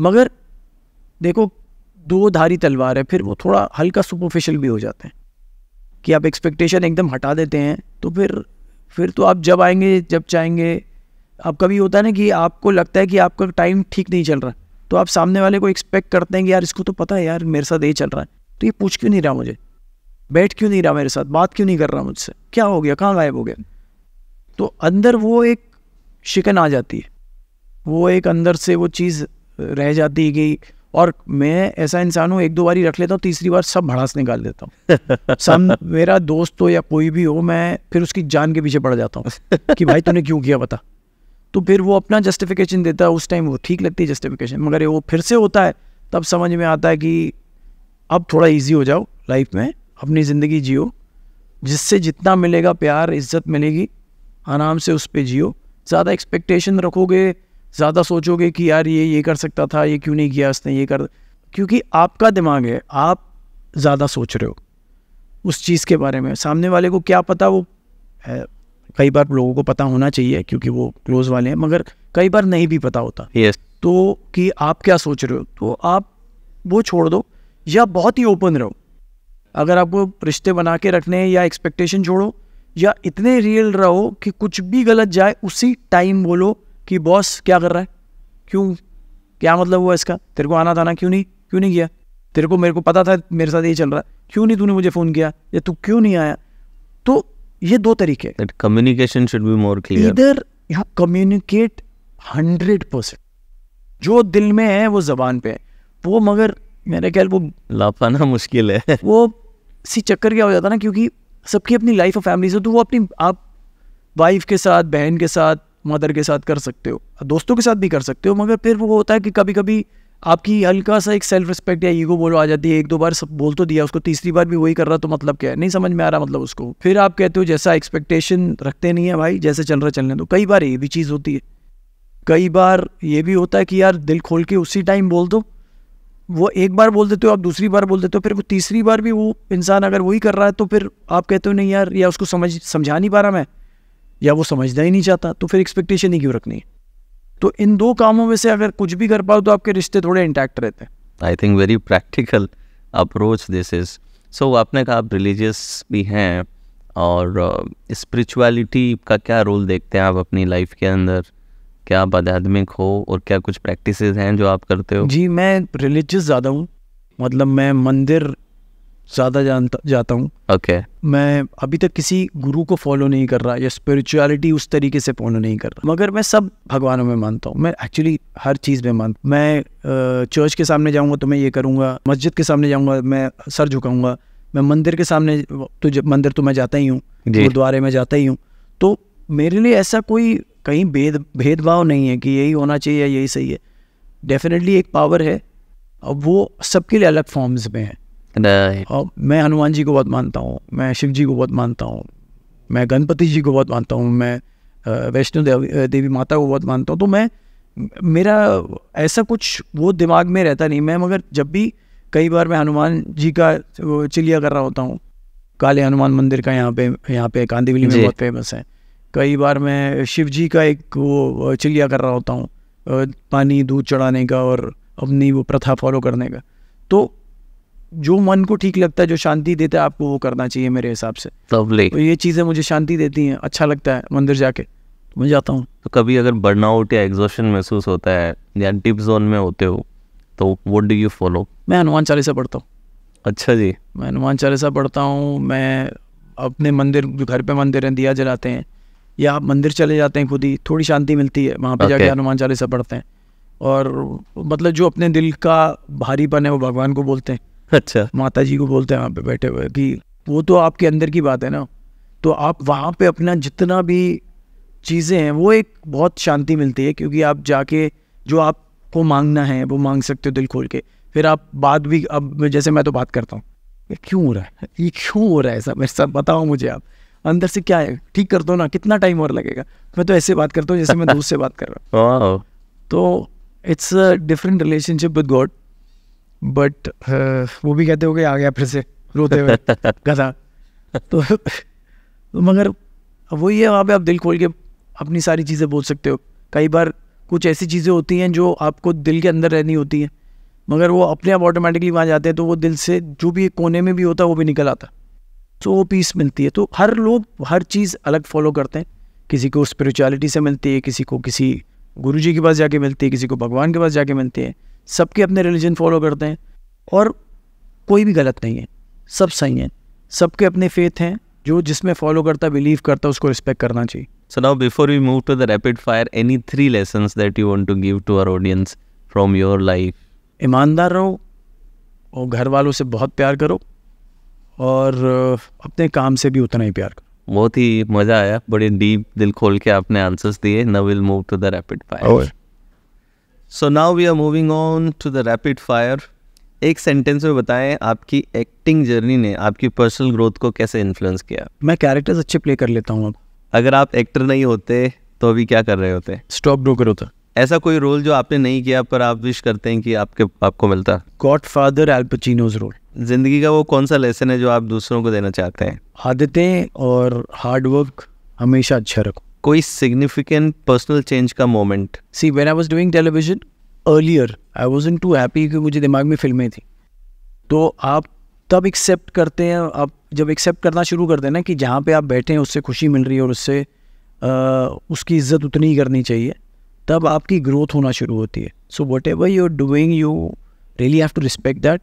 मगर देखो दो धारी तलवार है फिर वो थोड़ा हल्का सुपरफिशियल भी हो जाते हैं कि आप एक्सपेक्टेशन एकदम हटा देते हैं तो फिर फिर तो आप जब आएंगे जब चाहेंगे आप कभी होता है ना कि आपको लगता है कि आपका टाइम ठीक नहीं चल रहा तो आप सामने वाले को एक्सपेक्ट करते हैं कि यार इसको तो पता है यार मेरे साथ ये चल रहा है तो ये पूछ क्यों नहीं रहा मुझे बैठ क्यों नहीं रहा मेरे साथ बात क्यों नहीं कर रहा मुझसे क्या हो गया कहाँ गायब हो गया तो अंदर वो एक शिकन आ जाती है वो एक अंदर से वो चीज़ रह जाती है कि और मैं ऐसा इंसान हूँ एक दो बार ही रख लेता हूँ तीसरी बार सब भड़ास निकाल देता हूँ <laughs> सब मेरा दोस्त हो या कोई भी हो मैं फिर उसकी जान के पीछे पड़ जाता हूँ कि भाई तूने क्यों किया पता तो फिर वो अपना जस्टिफिकेशन देता है उस टाइम वो ठीक लगती है जस्टिफिकेशन मगर वो फिर से होता है तब समझ में आता है कि अब थोड़ा ईजी हो जाओ लाइफ में अपनी ज़िंदगी जियो जिससे जितना मिलेगा प्यार इज्जत मिलेगी आराम से उस पर जियो ज़्यादा एक्सपेक्टेशन रखोगे ज़्यादा सोचोगे कि यार ये ये कर सकता था ये क्यों नहीं किया उसने ये कर क्योंकि आपका दिमाग है आप ज़्यादा सोच रहे हो उस चीज़ के बारे में सामने वाले को क्या पता वो है कई बार लोगों को पता होना चाहिए क्योंकि वो क्लोज वाले हैं मगर कई बार नहीं भी पता होता yes. तो कि आप क्या सोच रहे हो तो आप वो छोड़ दो या बहुत ही ओपन रहो अगर आपको रिश्ते बना के रखने हैं या एक्सपेक्टेशन छोड़ो या इतने रियल रहो कि कुछ भी गलत जाए उसी टाइम बोलो कि बॉस क्या कर रहा है क्यों क्या मतलब हुआ इसका तेरे को आना था क्यों नहीं क्यों नहीं किया तेरे को मेरे को पता था मेरे साथ ये चल रहा है क्यों नहीं तूने मुझे फ़ोन किया या तू क्यों नहीं आया तो ये दो तरीके communication should be more clear इधर यहाँ कम्युनिकेट हंड्रेड परसेंट जो दिल में है वो जबान पे है वो मगर मेरे ख्याल वो लापाना मुश्किल है वो इसी चक्कर क्या हो जाता ना क्योंकि सबकी अपनी लाइफ और फैमिली से तो वो अपनी आप वाइफ के साथ बहन के साथ मदर के साथ कर सकते हो दोस्तों के साथ भी कर सकते हो मगर फिर वो होता है कि कभी कभी आपकी हल्का सा एक सेल्फ रिस्पेक्ट या ईगो बोलो आ जाती है एक दो बार सब बोल तो दिया उसको तीसरी बार भी वही कर रहा तो मतलब क्या है नहीं समझ में आ रहा मतलब उसको फिर आप कहते हो जैसा एक्सपेक्टेशन रखते नहीं है भाई जैसे चल रहा चलने दो कई बार ये भी चीज़ होती है कई बार ये भी होता है कि यार दिल खोल के उसी टाइम बोल दो वो एक बार बोल देते हो आप दूसरी बार बोल देते हो फिर वो तीसरी बार भी वो इंसान अगर वही कर रहा है तो फिर आप कहते हो नहीं यार या उसको समझ समझा नहीं पा रहा मैं या वो समझना ही नहीं चाहता तो फिर एक्सपेक्टेशन ही क्यों रखनी तो इन दो कामों में से अगर कुछ भी कर पाओ तो आपके रिश्ते थोड़े इंटैक्ट रहते हैं I think very practical approach this is so आपने कहा आप रिलीजियस भी हैं और स्पिरिचुअलिटी uh, का क्या रोल देखते हैं आप अपनी लाइफ के अंदर क्या आप आध्यात्मिक हो और क्या कुछ प्रैक्टिस हैं जो आप करते हो जी मैं रिलीजियस ज़्यादा हूँ मतलब मैं मंदिर ज़्यादा जानता जाता हूँ okay. मैं अभी तक किसी गुरु को फॉलो नहीं कर रहा या स्पिरिचुअलिटी उस तरीके से फॉलो नहीं कर रहा मगर मैं सब भगवानों में मानता हूँ मैं एक्चुअली हर चीज़ में मानता हूँ मैं चर्च के सामने जाऊँगा तो मैं ये करूँगा मस्जिद के सामने जाऊँगा मैं सर झुकाऊंगा मैं मंदिर के सामने तो मंदिर तो मैं जाता ही हूँ गुरुद्वारे में जाता ही हूँ तो मेरे लिए ऐसा कोई कहीं भेद भेदभाव नहीं है कि यही होना चाहिए या यही सही है डेफिनेटली एक पावर है और वो सबके लिए अलग फॉर्म्स में है और मैं हनुमान जी को बहुत मानता हूँ मैं शिव जी को बहुत मानता हूँ मैं गणपति जी को बहुत मानता हूँ मैं वैष्णो देवी देवी माता को बहुत मानता हूँ तो मैं मेरा ऐसा कुछ वो दिमाग में रहता नहीं मैं मगर जब भी कई बार मैं हनुमान जी का चिलिया कर रहा होता हूँ काले हनुमान मंदिर का यहाँ पे यहाँ पे कांदीवली में बहुत फेमस है कई बार मैं शिव जी का एक वो चिल्लिया कर रहा होता हूँ पानी दूध चढ़ाने का और अपनी वो प्रथा फॉलो करने का तो जो मन को ठीक लगता है जो शांति देता है आपको वो करना चाहिए मेरे हिसाब से लवली तो ये चीज़ें मुझे शांति देती हैं अच्छा लगता है मंदिर जाके तो मैं जाता हूँ तो कभी अगर बर्नआउट या एग्जॉशन महसूस होता है या डिप जोन में होते हो तो वट डू यू फॉलो मैं हनुमान चालीसा पढ़ता हूँ अच्छा जी मैं हनुमान चालीसा पढ़ता हूँ मैं अपने मंदिर घर पे मंदिर हैं दिया जलाते हैं या आप मंदिर चले जाते हैं खुद ही थोड़ी शांति मिलती है वहाँ पे okay. जाके हनुमान चालीसा पढ़ते हैं और मतलब जो अपने दिल का भारीपन है वो भगवान को बोलते हैं अच्छा माता जी को बोलते हैं वहाँ पे बैठे हुए कि वो तो आपके अंदर की बात है ना तो आप वहाँ पे अपना जितना भी चीज़ें हैं वो एक बहुत शांति मिलती है क्योंकि आप जाके जो आपको मांगना है वो मांग सकते हो दिल खोल के फिर आप बात भी अब जैसे मैं तो बात करता हूँ क्यों हो रहा है ये क्यों हो रहा है ऐसा मेरे साथ बताओ मुझे आप अंदर से क्या है ठीक कर दो ना कितना टाइम और लगेगा मैं तो ऐसे बात करता हूँ जैसे मैं दोस्त से बात कर रहा हूँ तो it's a different relationship with God but वो भी कहते हो कि आ गया फिर से रोते हुए कथा <laughs> तो, तो मगर वही है वहाँ पे आप दिल खोल के अपनी सारी चीज़ें बोल सकते हो कई बार कुछ ऐसी चीज़ें होती हैं जो आपको दिल के अंदर रहनी होती हैं मगर वो अपने आप ऑटोमेटिकली वहाँ जाते हैं तो वो दिल से जो भी कोने में भी होता है वो भी निकल आता वो पीस मिलती है तो हर लोग हर चीज़ अलग फॉलो करते हैं किसी को स्पिरिचुअलिटी से मिलती है किसी को किसी गुरु जी के पास जाके मिलती है किसी को भगवान के पास जाके मिलती है सबके अपने रिलीजन फॉलो करते हैं और कोई भी गलत नहीं है सब सही हैं सबके अपने फेथ हैं जो जिसमें फॉलो करता बिलीव करता उसको रिस्पेक्ट करना चाहिए so now before we move to the rapid fire any three lesson that you want to give to our audience from your life ईमानदार रहो और घर वालों से बहुत प्यार करो और अपने काम से भी उतना ही प्यार करो बहुत ही मज़ा आया बड़े डीप दिल खोल के आपने आंसर्स दिए now will move to the rapid fire so now we are moving on to the rapid fire एक सेंटेंस में बताएं आपकी एक्टिंग जर्नी ने आपकी पर्सनल ग्रोथ को कैसे इन्फ्लुएंस किया मैं कैरेक्टर्स अच्छे प्ले कर लेता हूँ अब अगर आप एक्टर नहीं होते तो अभी क्या कर रहे होते स्टॉक ब्रोकर होता ऐसा कोई रोल जो आपने नहीं किया पर आप विश करते हैं कि आपके आपको मिलता गॉड फादर एल्पचिनोज रोल जिंदगी का वो कौन सा लेसन है जो आप दूसरों को देना चाहते हैं आदतें और हार्डवर्क हमेशा अच्छा रखो कोई सिग्निफिकेंट पर्सनल चेंज का moment see when I was doing television earlier I was in to happy कि मुझे दिमाग में फिल्में थी तो आप तब एक्सेप्ट करते हैं आप जब एक्सेप्ट करना शुरू करते हैं ना कि जहाँ पे आप बैठे हैं उससे खुशी मिल रही है और उससे आ, उसकी इज्जत उतनी ही करनी चाहिए तब आपकी ग्रोथ होना शुरू होती है so whatever you are doing you really have to respect that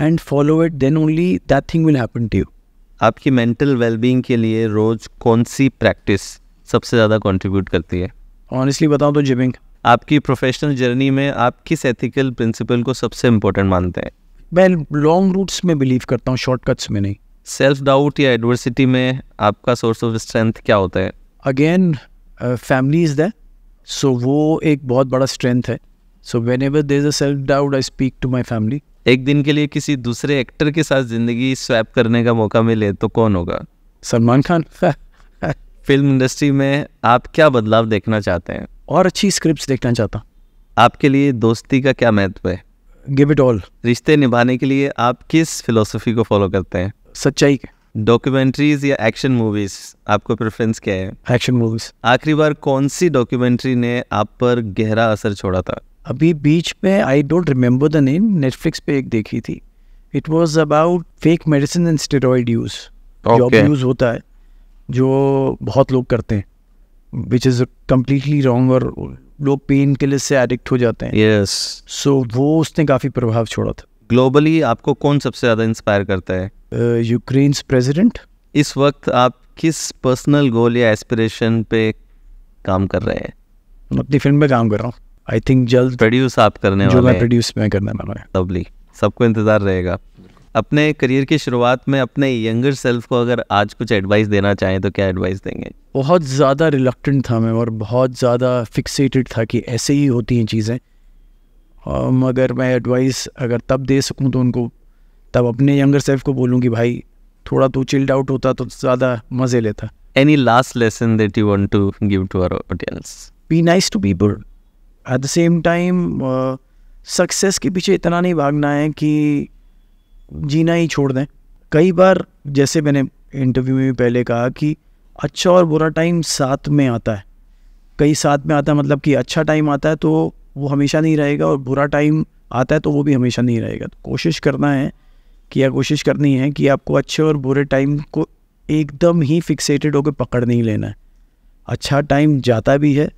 and follow it then only that thing will happen to you आपकी मेंटल वेलबींग के लिए रोज़ कौन सी प्रैक्टिस सबसे ज़्यादा कॉन्ट्रीब्यूट करती है ऑनेस्टली बताऊँ तो जिमिंग आपकी प्रोफेशनल जर्नी में आप किस एथिकल प्रिंसिपल को सबसे इम्पोर्टेंट मानते हैं मैं लॉन्ग रूट्स में बिलीव करता हूँ शॉर्टकट्स में नहीं सेल्फ डाउट या एडवर्सिटी में आपका सोर्स ऑफ स्ट्रेंथ क्या होता है again family is that so वो एक बहुत बड़ा स्ट्रेंथ है so whenever there a self doubt I speak to my family एक दिन के लिए किसी दूसरे एक्टर के साथ जिंदगी स्वैप करने का मौका मिले तो कौन होगा सलमान खान फिल्म <laughs> इंडस्ट्री में आप क्या बदलाव देखना चाहते हैं और अच्छी स्क्रिप्ट देखना चाहता हूँ आपके लिए दोस्ती का क्या महत्व है गिव इट ऑल रिश्ते निभाने के लिए आप किस फिलोसफी को फॉलो करते हैं सच्चाई के डॉक्यूमेंट्रीज या एक्शन मूवीज आपको प्रेफरेंस क्या है एक्शन मूवीज आखिरी बार कौन सी डॉक्यूमेंट्री ने आप पर गहरा असर छोड़ा था अभी बीच में I don't remember the name Netflix पे एक देखी थी it was about fake medicine and steroid use use होता है जो बहुत लोग करते हैं विच इज़ कम्प्लीटली रॉन्ग और लोग पेन किलर से एडिक्ट हो जाते हैं यस yes. सो so, वो उसने काफ़ी प्रभाव छोड़ा था ग्लोबली आपको कौन सबसे ज़्यादा इंस्पायर करता है यूक्रेन uh, प्रेसिडेंट इस वक्त आप किस पर्सनल गोल या एस्पिरेशन पे काम कर रहे हैं अपनी फिल्म पे काम कर रहा हूँ आई थिंक जल्द प्रोड्यूस आप करने जो मैं प्रोड्यूस में करने वाला है सबको इंतज़ार रहेगा अपने करियर की शुरुआत में अपने यंगर सेल्फ को अगर आज कुछ एडवाइस देना चाहें तो क्या एडवाइस देंगे बहुत ज़्यादा रिलक्टेंट था मैं और बहुत ज़्यादा फिक्सेटेड था कि ऐसे ही होती हैं चीज़ें मगर मैं एडवाइस अगर तब दे सकूँ तो उनको तब अपने यंगर सेल्फ को बोलूँ कि भाई थोड़ा तो चिल्ड आउट होता तो ज़्यादा मज़े लेता any last lesson that you want to give to our audience be nice to people at the same time success के पीछे इतना नहीं भागना है कि जीना ही छोड़ दें कई बार जैसे मैंने इंटरव्यू में पहले कहा कि अच्छा और बुरा टाइम साथ में आता है कई साथ में आता है मतलब कि अच्छा टाइम आता है तो वो हमेशा नहीं रहेगा और बुरा टाइम आता है तो वो भी हमेशा नहीं रहेगा तो कोशिश करना है कि या कोशिश करनी है कि आपको अच्छे और बुरे टाइम को एकदम ही फिक्सेटेड होकर पकड़ नहीं लेना है अच्छा टाइम जाता भी है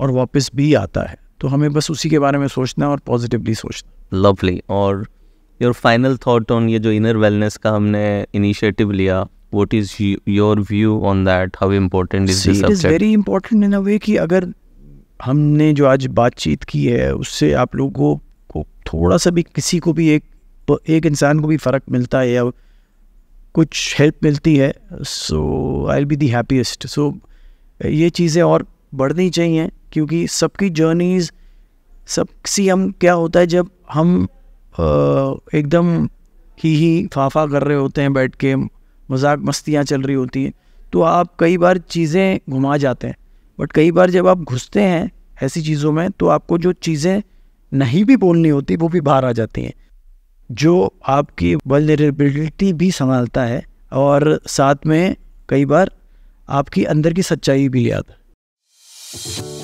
और वापस भी आता है तो हमें बस उसी के बारे में सोचना और पॉजिटिवली सोचना लवली और योर फाइनल थॉट ऑन ये जो इनर वेलनेस का हमने इनिशिएटिव लिया what is your view on that how important is it is very important in a way कि अगर हमने जो आज बातचीत की है उससे आप लोगों को थोड़ा सा भी किसी को भी एक एक इंसान को भी फ़र्क मिलता है या कुछ हेल्प मिलती है so I be the happiest सो ये चीज़ें और बढ़नी चाहिए क्योंकि सबकी जर्नीज़ सब सी हम क्या होता है जब हम एकदम ही ही फाफा कर रहे होते हैं बैठ के मजाक मस्तियाँ चल रही होती हैं तो आप कई बार चीज़ें घुमा जाते हैं बट कई बार जब आप घुसते हैं ऐसी चीज़ों में तो आपको जो चीज़ें नहीं भी बोलनी होती वो भी बाहर आ जाती हैं जो आपकी वलरेबिलिटी भी संभालता है और साथ में कई बार आपकी अंदर की सच्चाई भी याद